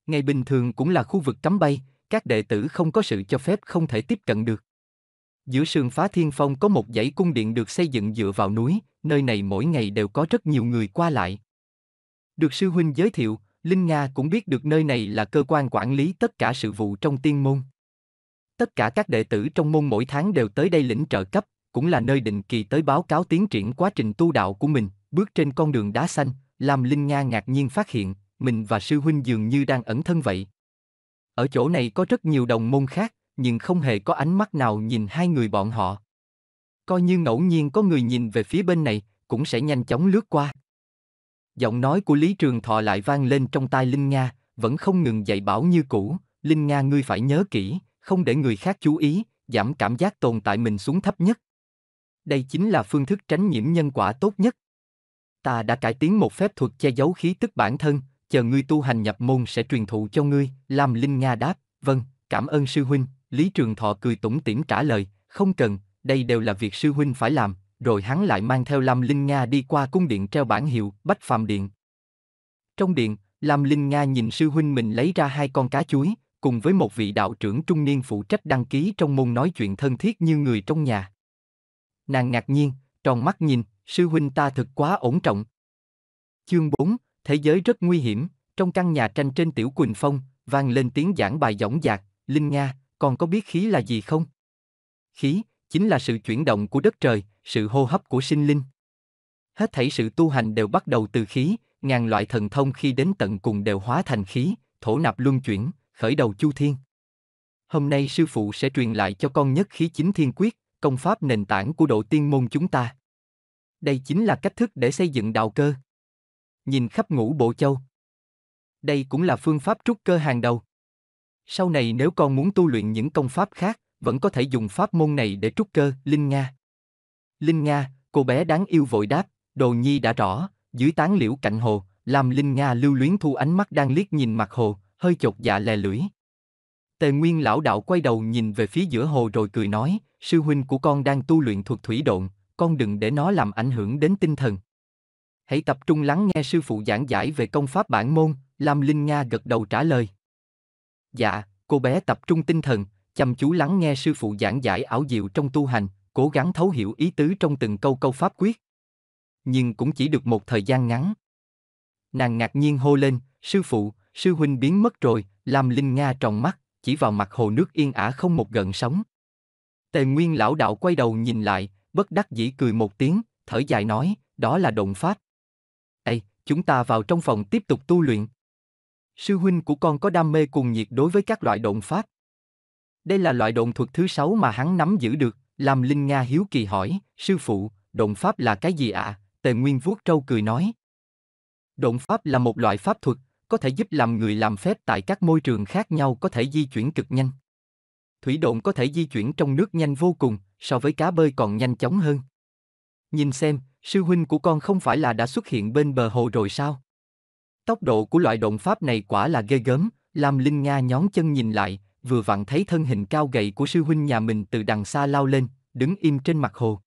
Ngày bình thường cũng là khu vực cấm bay, các đệ tử không có sự cho phép không thể tiếp cận được. Giữa sườn Phá Thiên Phong có một dãy cung điện được xây dựng dựa vào núi, nơi này mỗi ngày đều có rất nhiều người qua lại. Được sư huynh giới thiệu, Linh Nga cũng biết được nơi này là cơ quan quản lý tất cả sự vụ trong tiên môn. Tất cả các đệ tử trong môn mỗi tháng đều tới đây lĩnh trợ cấp, cũng là nơi định kỳ tới báo cáo tiến triển quá trình tu đạo của mình, bước trên con đường đá xanh, làm Linh Nga ngạc nhiên phát hiện, mình và sư huynh dường như đang ẩn thân vậy. Ở chỗ này có rất nhiều đồng môn khác, nhưng không hề có ánh mắt nào nhìn hai người bọn họ. Coi như ngẫu nhiên có người nhìn về phía bên này, cũng sẽ nhanh chóng lướt qua. Giọng nói của Lý Trường Thọ lại vang lên trong tai Linh Nga, vẫn không ngừng dạy bảo như cũ, Linh Nga ngươi phải nhớ kỹ, không để người khác chú ý, giảm cảm giác tồn tại mình xuống thấp nhất. Đây chính là phương thức tránh nhiễm nhân quả tốt nhất. Ta đã cải tiến một phép thuật che giấu khí tức bản thân, chờ ngươi tu hành nhập môn sẽ truyền thụ cho ngươi, làm Linh Nga đáp, vâng, cảm ơn sư huynh, Lý Trường Thọ cười tủm tỉm trả lời, không cần, đây đều là việc sư huynh phải làm, rồi hắn lại mang theo Lam Linh Nga đi qua cung điện treo bảng hiệu Bách Phàm Điện. Trong điện, Lam Linh Nga nhìn sư huynh mình lấy ra hai con cá chuối, cùng với một vị đạo trưởng trung niên phụ trách đăng ký trong môn nói chuyện thân thiết như người trong nhà. Nàng ngạc nhiên, tròn mắt nhìn, sư huynh ta thực quá ổn trọng. Chương 4, thế giới rất nguy hiểm, trong căn nhà tranh trên tiểu Quỳnh Phong, vang lên tiếng giảng bài dõng dạc, Linh Nga, còn có biết khí là gì không? Khí, chính là sự chuyển động của đất trời, sự hô hấp của sinh linh. Hết thảy sự tu hành đều bắt đầu từ khí, ngàn loại thần thông khi đến tận cùng đều hóa thành khí, thổ nạp luân chuyển, khởi đầu chu thiên. Hôm nay sư phụ sẽ truyền lại cho con nhất khí chính thiên quyết, công pháp nền tảng của độ tiên môn chúng ta. Đây chính là cách thức để xây dựng đạo cơ. Nhìn khắp ngũ bộ châu. Đây cũng là phương pháp trúc cơ hàng đầu. Sau này nếu con muốn tu luyện những công pháp khác, vẫn có thể dùng pháp môn này để trúc cơ, linh nga. Linh Nga, cô bé đáng yêu vội đáp, đồ nhi đã rõ, dưới tán liễu cạnh hồ, làm Linh Nga lưu luyến thu ánh mắt đang liếc nhìn mặt hồ, hơi chột dạ lè lưỡi. Tề Nguyên lão đạo quay đầu nhìn về phía giữa hồ rồi cười nói, sư huynh của con đang tu luyện thuật thủy độn, con đừng để nó làm ảnh hưởng đến tinh thần. Hãy tập trung lắng nghe sư phụ giảng giải về công pháp bản môn, Lam Linh Nga gật đầu trả lời. Dạ, cô bé tập trung tinh thần, chăm chú lắng nghe sư phụ giảng giải ảo diệu trong tu hành, cố gắng thấu hiểu ý tứ trong từng câu câu pháp quyết. Nhưng cũng chỉ được một thời gian ngắn. Nàng ngạc nhiên hô lên, sư phụ, sư huynh biến mất rồi, làm Linh Nga tròn mắt, chỉ vào mặt hồ nước yên ả không một gợn sóng. Tề Nguyên lão đạo quay đầu nhìn lại, bất đắc dĩ cười một tiếng, thở dài nói, đó là động pháp. Ê, chúng ta vào trong phòng tiếp tục tu luyện. Sư huynh của con có đam mê cùng nhiệt đối với các loại động pháp. Đây là loại độn thuật thứ sáu mà hắn nắm giữ được, Lam Linh Nga hiếu kỳ hỏi, sư phụ, động pháp là cái gì ạ? À? Tề Nguyên vuốt trâu cười nói. Động pháp là một loại pháp thuật, có thể giúp làm người làm phép tại các môi trường khác nhau có thể di chuyển cực nhanh. Thủy độn có thể di chuyển trong nước nhanh vô cùng, so với cá bơi còn nhanh chóng hơn. Nhìn xem, sư huynh của con không phải là đã xuất hiện bên bờ hồ rồi sao? Tốc độ của loại động pháp này quả là ghê gớm, làm Linh Nga nhón chân nhìn lại, vừa vặn thấy thân hình cao gầy của sư huynh nhà mình từ đằng xa lao lên, đứng im trên mặt hồ.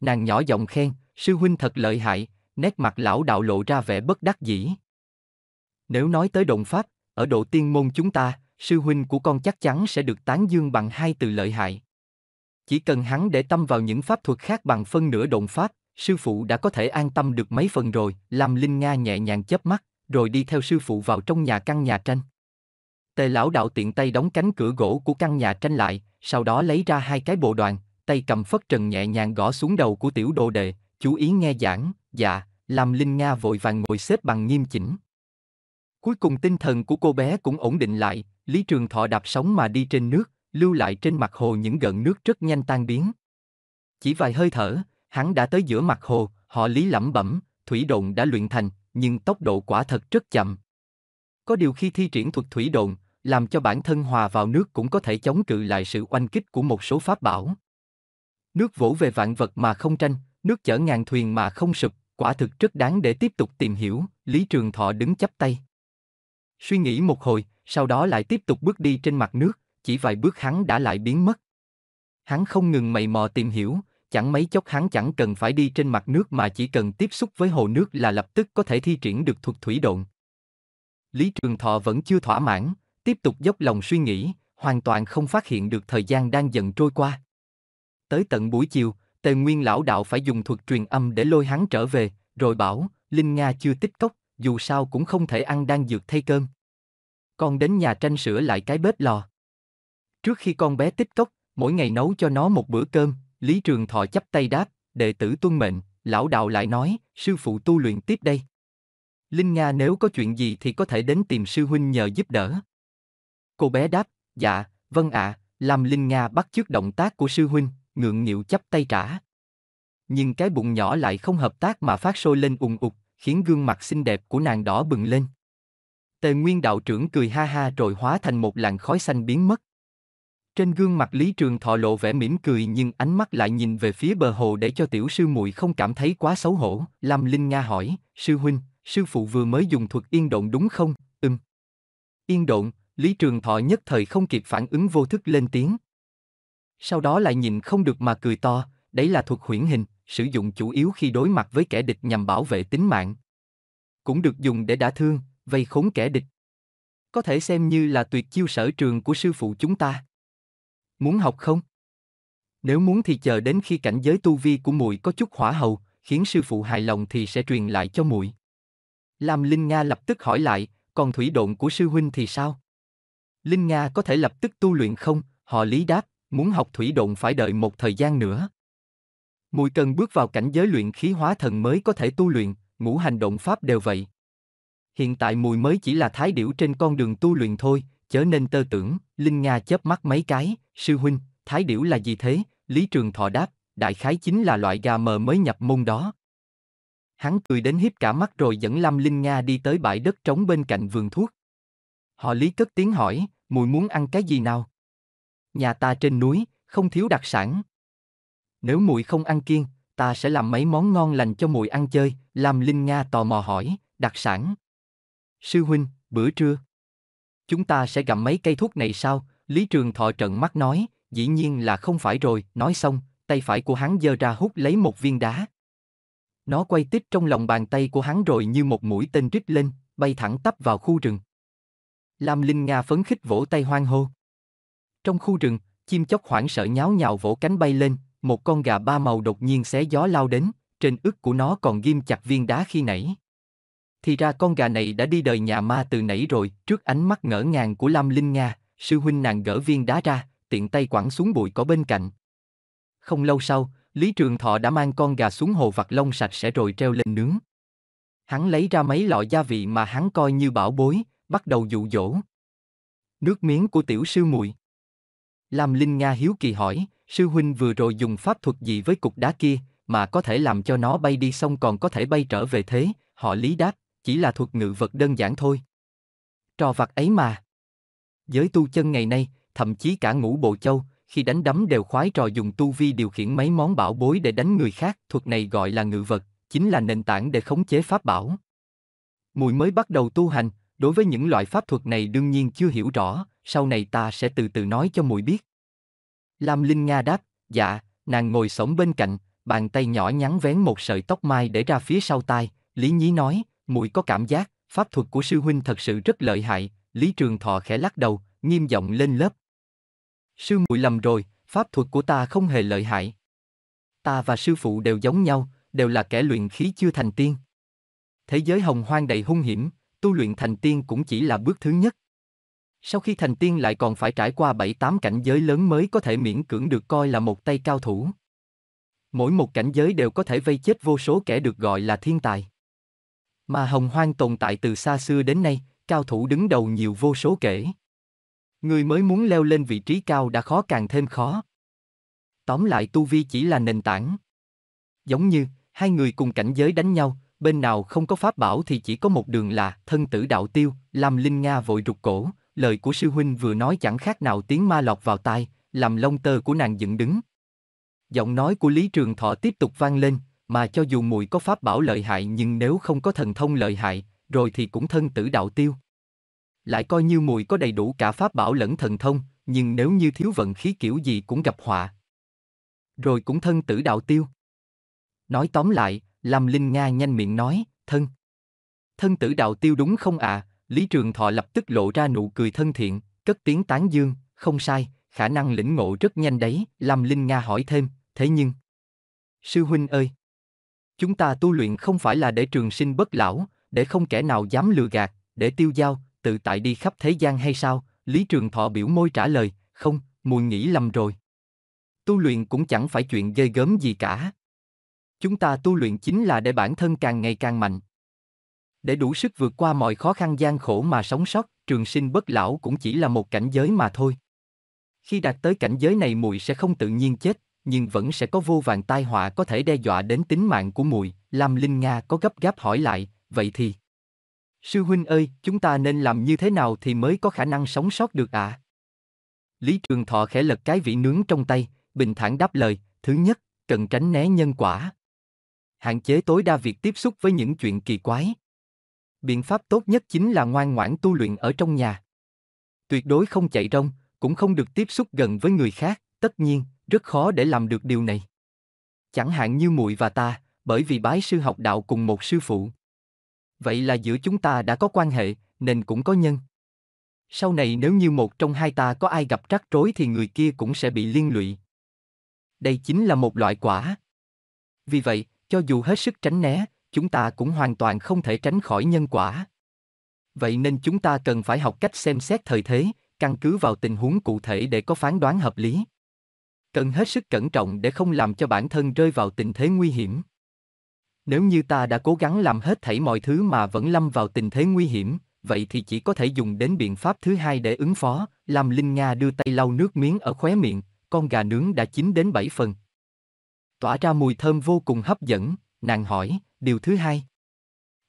Nàng nhỏ giọng khen, sư huynh thật lợi hại, nét mặt lão đạo lộ ra vẻ bất đắc dĩ. Nếu nói tới động pháp, ở độ tiên môn chúng ta, sư huynh của con chắc chắn sẽ được tán dương bằng hai từ lợi hại. Chỉ cần hắn để tâm vào những pháp thuật khác bằng phân nửa động pháp, sư phụ đã có thể an tâm được mấy phần rồi, làm Linh Nga nhẹ nhàng chớp mắt, rồi đi theo sư phụ vào trong nhà căn nhà tranh. Tề lão đạo tiện tay đóng cánh cửa gỗ của căn nhà tranh lại, sau đó lấy ra hai cái bộ đoàn, tay cầm phất trần nhẹ nhàng gõ xuống đầu của tiểu đồ đệ, chú ý nghe giảng, dạ, làm Linh Nga vội vàng ngồi xếp bằng nghiêm chỉnh. Cuối cùng tinh thần của cô bé cũng ổn định lại, Lý Trường Thọ đạp sóng mà đi trên nước, lưu lại trên mặt hồ những gợn nước rất nhanh tan biến. Chỉ vài hơi thở, hắn đã tới giữa mặt hồ, họ Lý lẩm bẩm, thủy độn đã luyện thành, nhưng tốc độ quả thật rất chậm. Có điều khi thi triển thuật thủy độn, làm cho bản thân hòa vào nước cũng có thể chống cự lại sự oanh kích của một số pháp bảo. Nước vỗ về vạn vật mà không tranh, nước chở ngàn thuyền mà không sụp, quả thực rất đáng để tiếp tục tìm hiểu, Lý Trường Thọ đứng chắp tay. Suy nghĩ một hồi, sau đó lại tiếp tục bước đi trên mặt nước, chỉ vài bước hắn đã lại biến mất. Hắn không ngừng mày mò tìm hiểu, chẳng mấy chốc hắn chẳng cần phải đi trên mặt nước mà chỉ cần tiếp xúc với hồ nước là lập tức có thể thi triển được thuật thủy độn. Lý Trường Thọ vẫn chưa thỏa mãn, tiếp tục dốc lòng suy nghĩ, hoàn toàn không phát hiện được thời gian đang dần trôi qua. Tới tận buổi chiều, Tề Nguyên lão đạo phải dùng thuật truyền âm để lôi hắn trở về, rồi bảo, Linh Nga chưa tích cốc, dù sao cũng không thể ăn đang dược thay cơm. Con đến nhà tranh sửa lại cái bếp lò. Trước khi con bé tích cốc, mỗi ngày nấu cho nó một bữa cơm, Lý Trường Thọ chấp tay đáp, đệ tử tuân mệnh, lão đạo lại nói, sư phụ tu luyện tiếp đây. Linh Nga nếu có chuyện gì thì có thể đến tìm sư huynh nhờ giúp đỡ. Cô bé đáp, dạ, vâng ạ, à, làm Linh Nga bắt chước động tác của sư huynh, ngượng nghịu chấp tay trả. Nhưng cái bụng nhỏ lại không hợp tác mà phát sôi lên ùng ục, khiến gương mặt xinh đẹp của nàng đỏ bừng lên. Tề Nguyên đạo trưởng cười ha ha rồi hóa thành một làn khói xanh biến mất. Trên gương mặt Lý Trường Thọ lộ vẻ mỉm cười nhưng ánh mắt lại nhìn về phía bờ hồ để cho tiểu sư muội không cảm thấy quá xấu hổ. Lâm Linh Nga hỏi, sư huynh, sư phụ vừa mới dùng thuật yên động đúng không? Ừm. Yên động. Lý Trường Thọ nhất thời không kịp phản ứng vô thức lên tiếng. Sau đó lại nhìn không được mà cười to, đấy là thuật huyễn hình, sử dụng chủ yếu khi đối mặt với kẻ địch nhằm bảo vệ tính mạng. Cũng được dùng để đả thương, vây khốn kẻ địch. Có thể xem như là tuyệt chiêu sở trường của sư phụ chúng ta. Muốn học không? Nếu muốn thì chờ đến khi cảnh giới tu vi của muội có chút hỏa hầu, khiến sư phụ hài lòng thì sẽ truyền lại cho muội. Lam Linh Nga lập tức hỏi lại, còn thủy độn của sư huynh thì sao? Linh Nga có thể lập tức tu luyện không? Họ lý đáp, muốn học thủy độn phải đợi một thời gian nữa. Mùi cần bước vào cảnh giới luyện khí hóa thần mới có thể tu luyện, ngũ hành động pháp đều vậy. Hiện tại mùi mới chỉ là thái điểu trên con đường tu luyện thôi, chớ nên tơ tưởng, Linh Nga chớp mắt mấy cái, sư huynh, thái điểu là gì thế? Lý Trường Thọ đáp, đại khái chính là loại gà mờ mới nhập môn đó. Hắn cười đến hiếp cả mắt rồi dẫn Lâm Linh Nga đi tới bãi đất trống bên cạnh vườn thuốc. Họ Lý cất tiếng hỏi, muội muốn ăn cái gì nào? Nhà ta trên núi, không thiếu đặc sản. Nếu muội không ăn kiêng, ta sẽ làm mấy món ngon lành cho muội ăn chơi, làm Linh Nga tò mò hỏi, đặc sản. Sư huynh, bữa trưa. Chúng ta sẽ gặm mấy cây thuốc này sao? Lý Trường Thọ trận mắt nói, dĩ nhiên là không phải rồi, nói xong, tay phải của hắn giơ ra hút lấy một viên đá. Nó quay tít trong lòng bàn tay của hắn rồi như một mũi tên rít lên, bay thẳng tắp vào khu rừng. Lam Linh Nga phấn khích vỗ tay hoang hô. Trong khu rừng, chim chóc hoảng sợ nháo nhào vỗ cánh bay lên, một con gà ba màu đột nhiên xé gió lao đến, trên ức của nó còn ghim chặt viên đá khi nãy. Thì ra con gà này đã đi đời nhà ma từ nãy rồi, trước ánh mắt ngỡ ngàng của Lam Linh Nga, sư huynh nàng gỡ viên đá ra, tiện tay quẳng xuống bụi có bên cạnh. Không lâu sau, Lý Trường Thọ đã mang con gà xuống hồ vặt lông sạch sẽ rồi treo lên nướng. Hắn lấy ra mấy lọ gia vị mà hắn coi như bảo bối, bắt đầu dụ dỗ. Nước miếng của tiểu sư muội. Làm Linh Nga hiếu kỳ hỏi, sư huynh vừa rồi dùng pháp thuật gì với cục đá kia, mà có thể làm cho nó bay đi xong còn có thể bay trở về thế, họ lý đáp, chỉ là thuật ngự vật đơn giản thôi. Trò vặt ấy mà. Giới tu chân ngày nay, thậm chí cả ngũ bộ châu, khi đánh đấm đều khoái trò dùng tu vi điều khiển mấy món bảo bối để đánh người khác, thuật này gọi là ngự vật, chính là nền tảng để khống chế pháp bảo. Mùi mới bắt đầu tu hành, Đối với những loại pháp thuật này đương nhiên chưa hiểu rõ, sau này ta sẽ từ từ nói cho muội biết. Lam Linh Nga đáp, dạ, nàng ngồi sống bên cạnh, bàn tay nhỏ nhắn vén một sợi tóc mai để ra phía sau tai, Lý Nhí nói, muội có cảm giác, pháp thuật của sư huynh thật sự rất lợi hại, Lý Trường Thọ khẽ lắc đầu, nghiêm giọng lên lớp. Sư muội lầm rồi, pháp thuật của ta không hề lợi hại. Ta và sư phụ đều giống nhau, đều là kẻ luyện khí chưa thành tiên. Thế giới hồng hoang đầy hung hiểm, tu luyện thành tiên cũng chỉ là bước thứ nhất. Sau khi thành tiên lại còn phải trải qua 7-8 cảnh giới lớn mới có thể miễn cưỡng được coi là một tay cao thủ. Mỗi một cảnh giới đều có thể vây chết vô số kẻ được gọi là thiên tài. Mà hồng hoang tồn tại từ xa xưa đến nay, cao thủ đứng đầu nhiều vô số kể. Người mới muốn leo lên vị trí cao đã khó càng thêm khó. Tóm lại tu vi chỉ là nền tảng. Giống như, hai người cùng cảnh giới đánh nhau, bên nào không có pháp bảo thì chỉ có một đường là thân tử đạo tiêu, làm Linh Nga vội rụt cổ, lời của sư huynh vừa nói chẳng khác nào tiếng ma lọt vào tai, làm lông tơ của nàng dựng đứng. Giọng nói của Lý Trường Thọ tiếp tục vang lên, mà cho dù mùi có pháp bảo lợi hại nhưng nếu không có thần thông lợi hại, rồi thì cũng thân tử đạo tiêu. Lại coi như mùi có đầy đủ cả pháp bảo lẫn thần thông, nhưng nếu như thiếu vận khí kiểu gì cũng gặp họa. Rồi cũng thân tử đạo tiêu. Nói tóm lại, Lâm Linh Nga nhanh miệng nói, thân. Thân tử đạo tiêu đúng không ạ? À? Lý Trường Thọ lập tức lộ ra nụ cười thân thiện, cất tiếng tán dương, không sai, khả năng lĩnh ngộ rất nhanh đấy, Lâm Linh Nga hỏi thêm, thế nhưng... Sư huynh ơi! Chúng ta tu luyện không phải là để trường sinh bất lão, để không kẻ nào dám lừa gạt, để tiêu giao, tự tại đi khắp thế gian hay sao? Lý Trường Thọ biểu môi trả lời, không, mùi nghĩ lầm rồi. Tu luyện cũng chẳng phải chuyện gây gớm gì cả. Chúng ta tu luyện chính là để bản thân càng ngày càng mạnh. Để đủ sức vượt qua mọi khó khăn gian khổ mà sống sót, trường sinh bất lão cũng chỉ là một cảnh giới mà thôi. Khi đạt tới cảnh giới này mùi sẽ không tự nhiên chết, nhưng vẫn sẽ có vô vàng tai họa có thể đe dọa đến tính mạng của mùi. Lam Linh Nga có gấp gáp hỏi lại, vậy thì Sư huynh ơi, chúng ta nên làm như thế nào thì mới có khả năng sống sót được ạ? À? Lý Trường Thọ khẽ lật cái vị nướng trong tay, bình thản đáp lời, thứ nhất, cần tránh né nhân quả hạn chế tối đa việc tiếp xúc với những chuyện kỳ quái. Biện pháp tốt nhất chính là ngoan ngoãn tu luyện ở trong nhà. Tuyệt đối không chạy rong, cũng không được tiếp xúc gần với người khác, tất nhiên, rất khó để làm được điều này. Chẳng hạn như muội và ta, bởi vì bái sư học đạo cùng một sư phụ. Vậy là giữa chúng ta đã có quan hệ, nên cũng có nhân. Sau này nếu như một trong hai ta có ai gặp rắc rối thì người kia cũng sẽ bị liên lụy. Đây chính là một loại quả. Vì vậy, cho dù hết sức tránh né, chúng ta cũng hoàn toàn không thể tránh khỏi nhân quả. Vậy nên chúng ta cần phải học cách xem xét thời thế, căn cứ vào tình huống cụ thể để có phán đoán hợp lý. Cần hết sức cẩn trọng để không làm cho bản thân rơi vào tình thế nguy hiểm. Nếu như ta đã cố gắng làm hết thảy mọi thứ mà vẫn lâm vào tình thế nguy hiểm, vậy thì chỉ có thể dùng đến biện pháp thứ hai để ứng phó, làm Linh Nga đưa tay lau nước miếng ở khóe miệng, con gà nướng đã chín đến bảy phần, tỏa ra mùi thơm vô cùng hấp dẫn, nàng hỏi, điều thứ hai.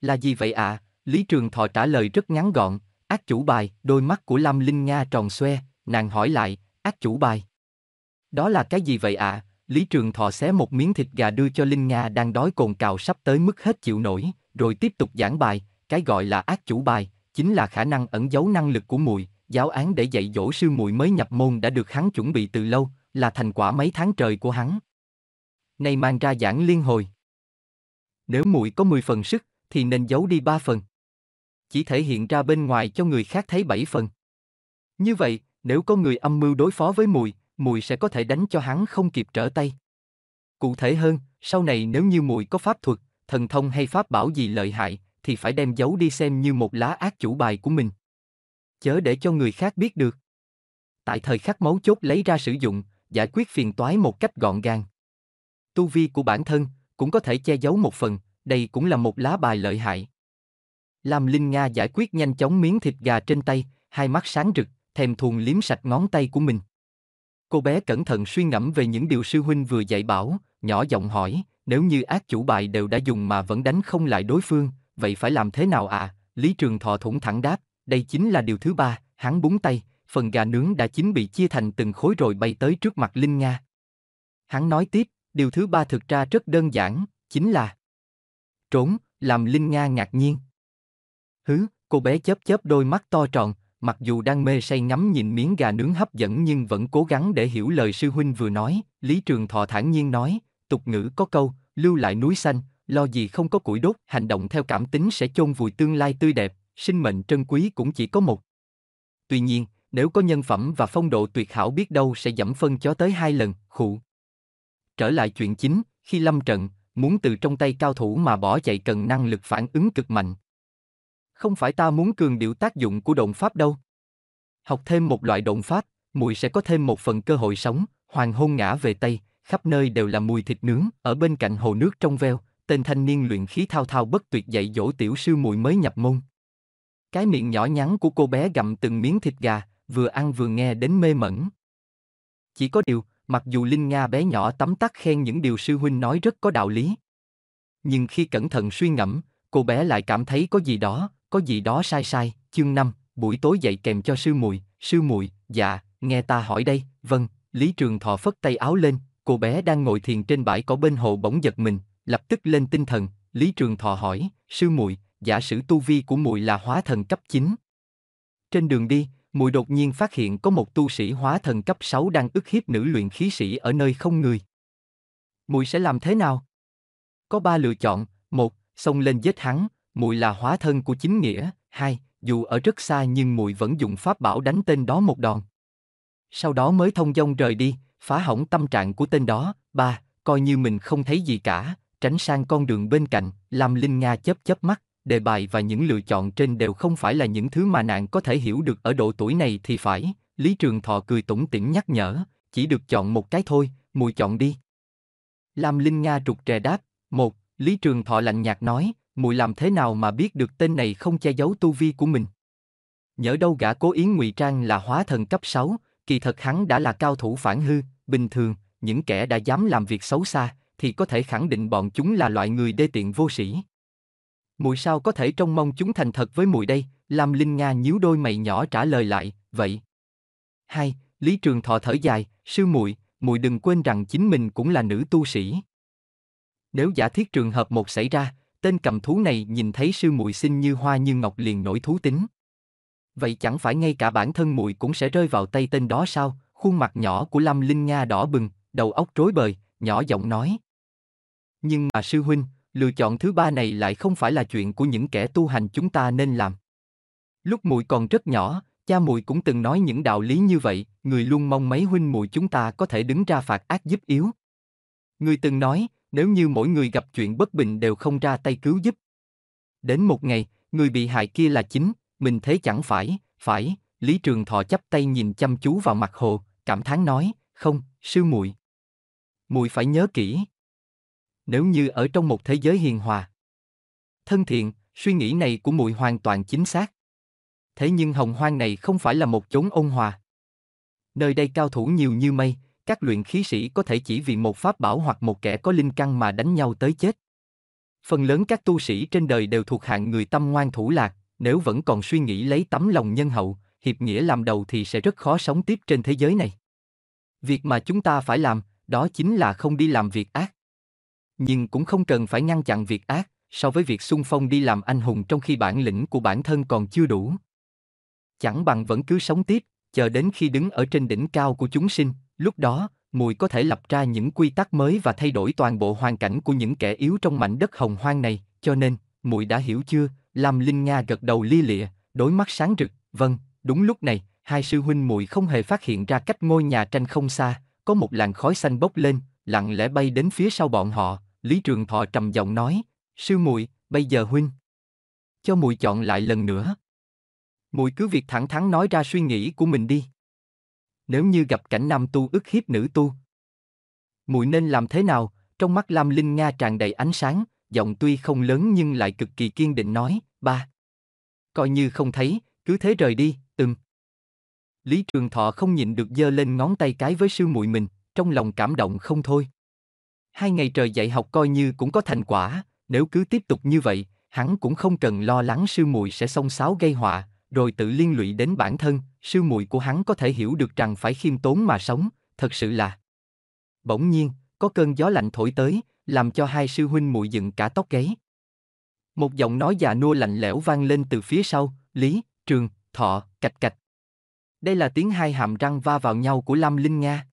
Là gì vậy ạ? À? Lý Trường Thọ trả lời rất ngắn gọn, ác chủ bài, đôi mắt của Lâm Linh Nga tròn xoe, nàng hỏi lại, ác chủ bài. Đó là cái gì vậy ạ? À? Lý Trường Thọ xé một miếng thịt gà đưa cho Linh Nga đang đói cồn cào sắp tới mức hết chịu nổi, rồi tiếp tục giảng bài, cái gọi là ác chủ bài, chính là khả năng ẩn giấu năng lực của mùi, giáo án để dạy dỗ sư mùi mới nhập môn đã được hắn chuẩn bị từ lâu, là thành quả mấy tháng trời của hắn nay mang ra giảng liên hồi. Nếu muội có 10 phần sức, thì nên giấu đi 3 phần. Chỉ thể hiện ra bên ngoài cho người khác thấy 7 phần. Như vậy, nếu có người âm mưu đối phó với muội, muội sẽ có thể đánh cho hắn không kịp trở tay. Cụ thể hơn, sau này nếu như muội có pháp thuật, thần thông hay pháp bảo gì lợi hại, thì phải đem giấu đi xem như một lá ác chủ bài của mình. Chớ để cho người khác biết được. Tại thời khắc mấu chốt lấy ra sử dụng, giải quyết phiền toái một cách gọn gàng tu vi của bản thân cũng có thể che giấu một phần, đây cũng là một lá bài lợi hại. Lam Linh Nga giải quyết nhanh chóng miếng thịt gà trên tay, hai mắt sáng rực, thèm thuồng liếm sạch ngón tay của mình. Cô bé cẩn thận suy ngẫm về những điều sư huynh vừa dạy bảo, nhỏ giọng hỏi, nếu như ác chủ bài đều đã dùng mà vẫn đánh không lại đối phương, vậy phải làm thế nào à? Lý Trường Thọ thủng thẳng đáp, đây chính là điều thứ ba, hắn búng tay, phần gà nướng đã chín bị chia thành từng khối rồi bay tới trước mặt Linh Nga. Hắn nói tiếp, điều thứ ba thực ra rất đơn giản, chính là trốn, làm Linh Nga ngạc nhiên. Hứ, cô bé chớp chớp đôi mắt to tròn, mặc dù đang mê say ngắm nhìn miếng gà nướng hấp dẫn nhưng vẫn cố gắng để hiểu lời sư huynh vừa nói, Lý Trường Thọ thản nhiên nói, tục ngữ có câu, lưu lại núi xanh, lo gì không có củi đốt, hành động theo cảm tính sẽ chôn vùi tương lai tươi đẹp, sinh mệnh trân quý cũng chỉ có một. Tuy nhiên, nếu có nhân phẩm và phong độ tuyệt hảo biết đâu sẽ giảm phân chó tới hai lần, khụ. Trở lại chuyện chính, khi lâm trận, muốn từ trong tay cao thủ mà bỏ chạy cần năng lực phản ứng cực mạnh. Không phải ta muốn cường điệu tác dụng của động pháp đâu. Học thêm một loại động pháp, mùi sẽ có thêm một phần cơ hội sống, hoàng hôn ngã về Tây, khắp nơi đều là mùi thịt nướng, ở bên cạnh hồ nước trong veo, tên thanh niên luyện khí thao thao bất tuyệt dạy dỗ tiểu sư mùi mới nhập môn. Cái miệng nhỏ nhắn của cô bé gặm từng miếng thịt gà, vừa ăn vừa nghe đến mê mẩn. Chỉ có điều, mặc dù Linh Nga bé nhỏ tấm tắc khen những điều sư huynh nói rất có đạo lý. Nhưng khi cẩn thận suy ngẫm, cô bé lại cảm thấy có gì đó, có gì đó sai sai, chương 5, buổi tối dậy kèm cho sư muội, sư muội, dạ, nghe ta hỏi đây, vâng, Lý Trường Thọ phất tay áo lên, cô bé đang ngồi thiền trên bãi cỏ bên hồ bỗng giật mình, lập tức lên tinh thần, Lý Trường Thọ hỏi, sư muội, giả sử tu vi của muội là hóa thần cấp 9. Trên đường đi, Mùi đột nhiên phát hiện có một tu sĩ hóa thần cấp 6 đang ức hiếp nữ luyện khí sĩ ở nơi không người. Mùi sẽ làm thế nào? Có ba lựa chọn, một, xông lên giết hắn, mùi là hóa thân của chính nghĩa, hai, dù ở rất xa nhưng mùi vẫn dùng pháp bảo đánh tên đó một đòn. Sau đó mới thông dong rời đi, phá hỏng tâm trạng của tên đó, ba, coi như mình không thấy gì cả, tránh sang con đường bên cạnh, làm Linh Nga chớp chớp mắt, đề bài và những lựa chọn trên đều không phải là những thứ mà nạn có thể hiểu được ở độ tuổi này thì phải, Lý Trường Thọ cười tủm tỉm nhắc nhở, chỉ được chọn một cái thôi, mùi chọn đi. Lam Linh Nga trục trè đáp, một, Lý Trường Thọ lạnh nhạt nói, mùi làm thế nào mà biết được tên này không che giấu tu vi của mình. nhớ đâu gã cố ý ngụy trang là hóa thần cấp 6, kỳ thật hắn đã là cao thủ phản hư, bình thường, những kẻ đã dám làm việc xấu xa, thì có thể khẳng định bọn chúng là loại người đê tiện vô sĩ. Muội sao có thể trông mong chúng thành thật với muội đây? Lam Linh Nga nhíu đôi mày nhỏ trả lời lại, vậy. Hai, Lý Trường Thọ thở dài, sư muội, muội đừng quên rằng chính mình cũng là nữ tu sĩ. Nếu giả thiết trường hợp một xảy ra, tên cầm thú này nhìn thấy sư muội xinh như hoa như ngọc liền nổi thú tính. Vậy chẳng phải ngay cả bản thân muội cũng sẽ rơi vào tay tên đó sao? Khuôn mặt nhỏ của Lâm Linh Nga đỏ bừng, đầu óc rối bời, nhỏ giọng nói. Nhưng mà sư huynh, lựa chọn thứ ba này lại không phải là chuyện của những kẻ tu hành chúng ta nên làm. Lúc muội còn rất nhỏ, cha muội cũng từng nói những đạo lý như vậy, người luôn mong mấy huynh muội chúng ta có thể đứng ra phạt ác giúp yếu. Người từng nói, nếu như mỗi người gặp chuyện bất bình đều không ra tay cứu giúp. Đến một ngày, người bị hại kia là chính, mình thế chẳng phải, phải, Lý Trường Thọ chắp tay nhìn chăm chú vào mặt hồ, cảm thán nói, không, sư muội. Muội phải nhớ kỹ nếu như ở trong một thế giới hiền hòa. Thân thiện, suy nghĩ này của muội hoàn toàn chính xác. Thế nhưng hồng hoang này không phải là một chốn ôn hòa. Nơi đây cao thủ nhiều như mây, các luyện khí sĩ có thể chỉ vì một pháp bảo hoặc một kẻ có linh căn mà đánh nhau tới chết. Phần lớn các tu sĩ trên đời đều thuộc hạng người tâm ngoan thủ lạc, nếu vẫn còn suy nghĩ lấy tấm lòng nhân hậu, hiệp nghĩa làm đầu thì sẽ rất khó sống tiếp trên thế giới này. Việc mà chúng ta phải làm, đó chính là không đi làm việc ác nhưng cũng không cần phải ngăn chặn việc ác so với việc xung phong đi làm anh hùng trong khi bản lĩnh của bản thân còn chưa đủ chẳng bằng vẫn cứ sống tiếp chờ đến khi đứng ở trên đỉnh cao của chúng sinh lúc đó mùi có thể lập ra những quy tắc mới và thay đổi toàn bộ hoàn cảnh của những kẻ yếu trong mảnh đất hồng hoang này cho nên mùi đã hiểu chưa lam linh nga gật đầu lia lịa đôi mắt sáng rực vâng đúng lúc này hai sư huynh mùi không hề phát hiện ra cách ngôi nhà tranh không xa có một làn khói xanh bốc lên lặng lẽ bay đến phía sau bọn họ Lý Trường Thọ trầm giọng nói, sư muội, bây giờ huynh cho muội chọn lại lần nữa. Muội cứ việc thẳng thắn nói ra suy nghĩ của mình đi. Nếu như gặp cảnh nam tu ức hiếp nữ tu, muội nên làm thế nào? Trong mắt Lam Linh Nga tràn đầy ánh sáng, giọng tuy không lớn nhưng lại cực kỳ kiên định nói, ba. Coi như không thấy, cứ thế rời đi, ừm. Lý Trường Thọ không nhịn được giơ lên ngón tay cái với sư muội mình, trong lòng cảm động không thôi hai ngày trời dạy học coi như cũng có thành quả, nếu cứ tiếp tục như vậy, hắn cũng không cần lo lắng sư muội sẽ xông xáo gây họa, rồi tự liên lụy đến bản thân, sư muội của hắn có thể hiểu được rằng phải khiêm tốn mà sống, thật sự là. Bỗng nhiên, có cơn gió lạnh thổi tới, làm cho hai sư huynh muội dựng cả tóc gáy. Một giọng nói già nua lạnh lẽo vang lên từ phía sau, Lý, Trường, Thọ, cạch cạch. Đây là tiếng hai hàm răng va vào nhau của lâm Linh Nga.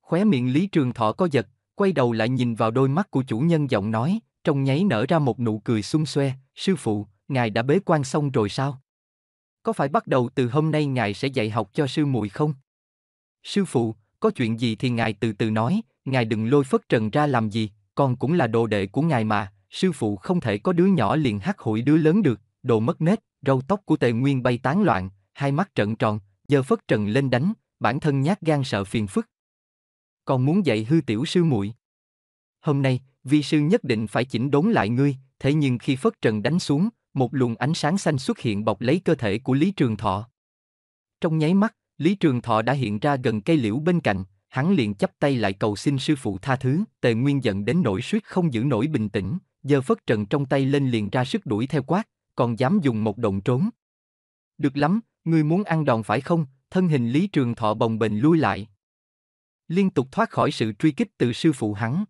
Khóe miệng Lý Trường Thọ có giật, quay đầu lại nhìn vào đôi mắt của chủ nhân giọng nói, trong nháy nở ra một nụ cười xung xoe, sư phụ, ngài đã bế quan xong rồi sao? Có phải bắt đầu từ hôm nay ngài sẽ dạy học cho sư muội không? Sư phụ, có chuyện gì thì ngài từ từ nói, ngài đừng lôi phất trần ra làm gì, con cũng là đồ đệ của ngài mà, sư phụ không thể có đứa nhỏ liền hắc hủi đứa lớn được, đồ mất nết, râu tóc của tề nguyên bay tán loạn, hai mắt trợn tròn, giờ phất trần lên đánh, bản thân nhát gan sợ phiền phức, còn muốn dạy hư tiểu sư muội. Hôm nay, vi sư nhất định phải chỉnh đốn lại ngươi, thế nhưng khi phất trần đánh xuống, một luồng ánh sáng xanh xuất hiện bọc lấy cơ thể của Lý Trường Thọ. Trong nháy mắt, Lý Trường Thọ đã hiện ra gần cây liễu bên cạnh, hắn liền chắp tay lại cầu xin sư phụ tha thứ, tề nguyên giận đến nỗi suýt không giữ nổi bình tĩnh, giờ phất trần trong tay lên liền ra sức đuổi theo quát, còn dám dùng một động trốn. Được lắm, ngươi muốn ăn đòn phải không? Thân hình Lý Trường Thọ bồng bềnh lui lại, liên tục thoát khỏi sự truy kích từ sư phụ hắn.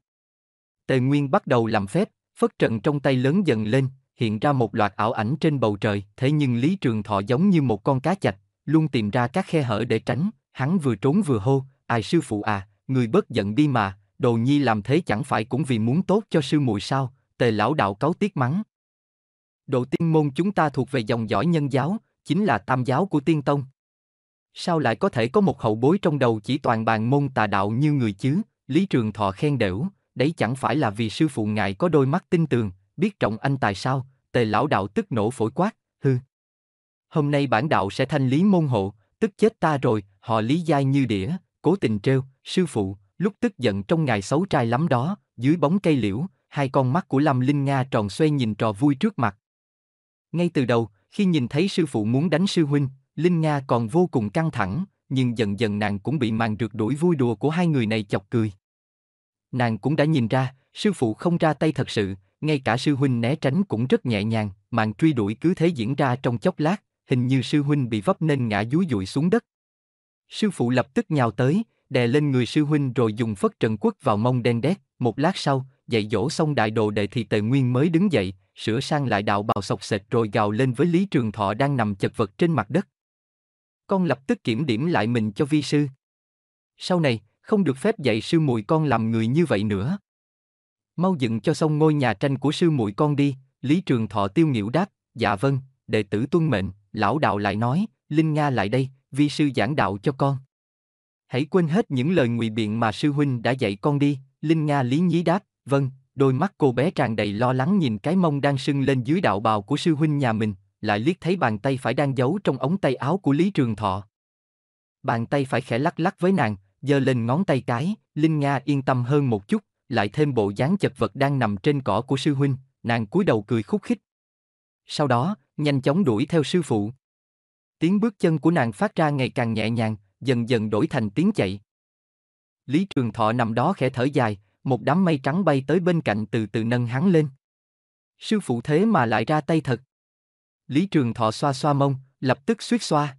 Tề Nguyên bắt đầu làm phép, phất trận trong tay lớn dần lên, hiện ra một loạt ảo ảnh trên bầu trời, thế nhưng Lý Trường Thọ giống như một con cá chạch, luôn tìm ra các khe hở để tránh, hắn vừa trốn vừa hô, ai sư phụ à, người bớt giận đi mà, đồ nhi làm thế chẳng phải cũng vì muốn tốt cho sư muội sao, tề lão đạo cáu tiếc mắng. Độ tiên môn chúng ta thuộc về dòng dõi nhân giáo, chính là tam giáo của tiên tông, Sao lại có thể có một hậu bối trong đầu chỉ toàn bàn môn tà đạo như người chứ? Lý Trường Thọ khen đểu, đấy chẳng phải là vì sư phụ ngài có đôi mắt tinh tường, biết trọng anh tài sao? Tề lão đạo tức nổ phổi quát, hư. Hôm nay bản đạo sẽ thanh lý môn hộ, tức chết ta rồi, họ lý giai như đĩa, cố tình trêu, sư phụ, lúc tức giận trong ngài xấu trai lắm đó, dưới bóng cây liễu, hai con mắt của Lâm Linh Nga tròn xoay nhìn trò vui trước mặt. Ngay từ đầu, khi nhìn thấy sư phụ muốn đánh sư huynh, Linh Nga còn vô cùng căng thẳng, nhưng dần dần nàng cũng bị màn rượt đuổi vui đùa của hai người này chọc cười. Nàng cũng đã nhìn ra, sư phụ không ra tay thật sự, ngay cả sư huynh né tránh cũng rất nhẹ nhàng, màn truy đuổi cứ thế diễn ra trong chốc lát, hình như sư huynh bị vấp nên ngã dúi dụi xuống đất. Sư phụ lập tức nhào tới, đè lên người sư huynh rồi dùng phất trần quất vào mông đen đét, một lát sau, dạy dỗ xong đại đồ đệ thì tề nguyên mới đứng dậy, sửa sang lại đạo bào sọc sệt rồi gào lên với Lý Trường Thọ đang nằm chật vật trên mặt đất con lập tức kiểm điểm lại mình cho vi sư. Sau này, không được phép dạy sư muội con làm người như vậy nữa. Mau dựng cho xong ngôi nhà tranh của sư muội con đi, Lý Trường Thọ tiêu nghỉu đáp, dạ vâng, đệ tử tuân mệnh, lão đạo lại nói, Linh Nga lại đây, vi sư giảng đạo cho con. Hãy quên hết những lời ngụy biện mà sư huynh đã dạy con đi, Linh Nga lý nhí đáp, vâng, đôi mắt cô bé tràn đầy lo lắng nhìn cái mông đang sưng lên dưới đạo bào của sư huynh nhà mình, lại liếc thấy bàn tay phải đang giấu trong ống tay áo của Lý Trường Thọ. Bàn tay phải khẽ lắc lắc với nàng, giơ lên ngón tay cái, Linh Nga yên tâm hơn một chút, lại thêm bộ dáng chật vật đang nằm trên cỏ của sư huynh, nàng cúi đầu cười khúc khích. Sau đó, nhanh chóng đuổi theo sư phụ. Tiếng bước chân của nàng phát ra ngày càng nhẹ nhàng, dần dần đổi thành tiếng chạy. Lý Trường Thọ nằm đó khẽ thở dài, một đám mây trắng bay tới bên cạnh từ từ nâng hắn lên. Sư phụ thế mà lại ra tay thật. Lý Trường Thọ xoa xoa mông, lập tức suýt xoa.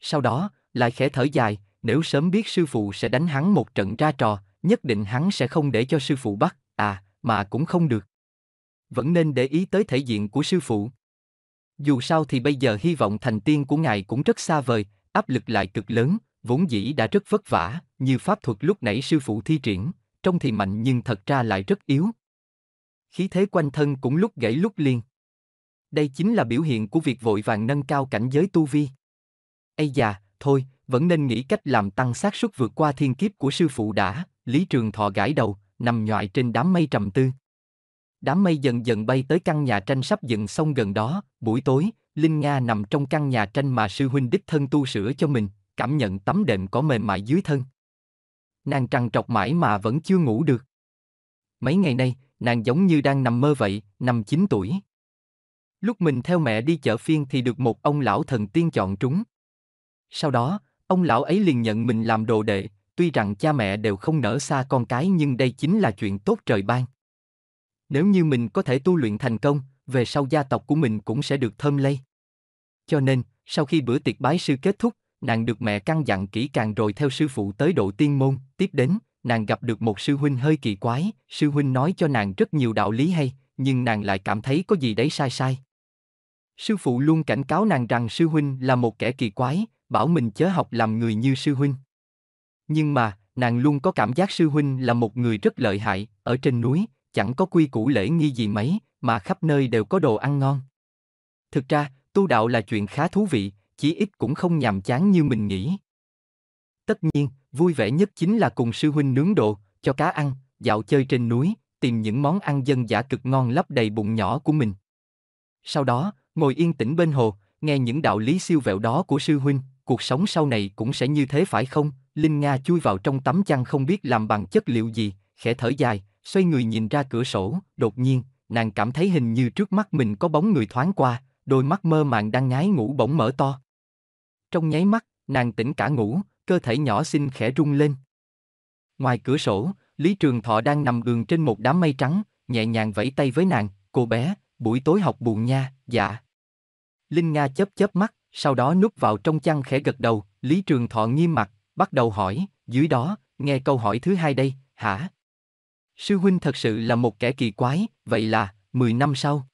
Sau đó, lại khẽ thở dài, nếu sớm biết sư phụ sẽ đánh hắn một trận ra trò, nhất định hắn sẽ không để cho sư phụ bắt, à, mà cũng không được. Vẫn nên để ý tới thể diện của sư phụ. Dù sao thì bây giờ hy vọng thành tiên của ngài cũng rất xa vời, áp lực lại cực lớn, vốn dĩ đã rất vất vả, như pháp thuật lúc nãy sư phụ thi triển, trông thì mạnh nhưng thật ra lại rất yếu. Khí thế quanh thân cũng lúc gãy lúc liên đây chính là biểu hiện của việc vội vàng nâng cao cảnh giới tu vi. Ây già, thôi, vẫn nên nghĩ cách làm tăng xác suất vượt qua thiên kiếp của sư phụ đã, Lý Trường Thọ gãi đầu, nằm nhọại trên đám mây trầm tư. Đám mây dần dần bay tới căn nhà tranh sắp dựng xong gần đó, buổi tối, Linh Nga nằm trong căn nhà tranh mà sư huynh đích thân tu sửa cho mình, cảm nhận tấm đệm có mềm mại dưới thân. Nàng trằn trọc mãi mà vẫn chưa ngủ được. Mấy ngày nay, nàng giống như đang nằm mơ vậy, năm 9 tuổi. Lúc mình theo mẹ đi chợ phiên thì được một ông lão thần tiên chọn trúng. Sau đó, ông lão ấy liền nhận mình làm đồ đệ, tuy rằng cha mẹ đều không nở xa con cái nhưng đây chính là chuyện tốt trời ban. Nếu như mình có thể tu luyện thành công, về sau gia tộc của mình cũng sẽ được thơm lây. Cho nên, sau khi bữa tiệc bái sư kết thúc, nàng được mẹ căn dặn kỹ càng rồi theo sư phụ tới độ tiên môn, tiếp đến, nàng gặp được một sư huynh hơi kỳ quái, sư huynh nói cho nàng rất nhiều đạo lý hay, nhưng nàng lại cảm thấy có gì đấy sai sai. Sư phụ luôn cảnh cáo nàng rằng sư huynh là một kẻ kỳ quái, bảo mình chớ học làm người như sư huynh. Nhưng mà, nàng luôn có cảm giác sư huynh là một người rất lợi hại, ở trên núi, chẳng có quy củ lễ nghi gì mấy, mà khắp nơi đều có đồ ăn ngon. Thực ra, tu đạo là chuyện khá thú vị, chỉ ít cũng không nhàm chán như mình nghĩ. Tất nhiên, vui vẻ nhất chính là cùng sư huynh nướng đồ, cho cá ăn, dạo chơi trên núi, tìm những món ăn dân dã cực ngon lấp đầy bụng nhỏ của mình. Sau đó, ngồi yên tĩnh bên hồ, nghe những đạo lý siêu vẹo đó của sư huynh, cuộc sống sau này cũng sẽ như thế phải không? Linh Nga chui vào trong tấm chăn không biết làm bằng chất liệu gì, khẽ thở dài, xoay người nhìn ra cửa sổ, đột nhiên, nàng cảm thấy hình như trước mắt mình có bóng người thoáng qua, đôi mắt mơ màng đang ngái ngủ bỗng mở to. Trong nháy mắt, nàng tỉnh cả ngủ, cơ thể nhỏ xinh khẽ rung lên. Ngoài cửa sổ, Lý Trường Thọ đang nằm đường trên một đám mây trắng, nhẹ nhàng vẫy tay với nàng, cô bé, buổi tối học buồn nha, dạ. Linh Nga chớp chớp mắt, sau đó núp vào trong chăn khẽ gật đầu, Lý Trường Thọ nghiêm mặt, bắt đầu hỏi, dưới đó, nghe câu hỏi thứ hai đây, hả? Sư huynh thật sự là một kẻ kỳ quái, vậy là, 10 năm sau.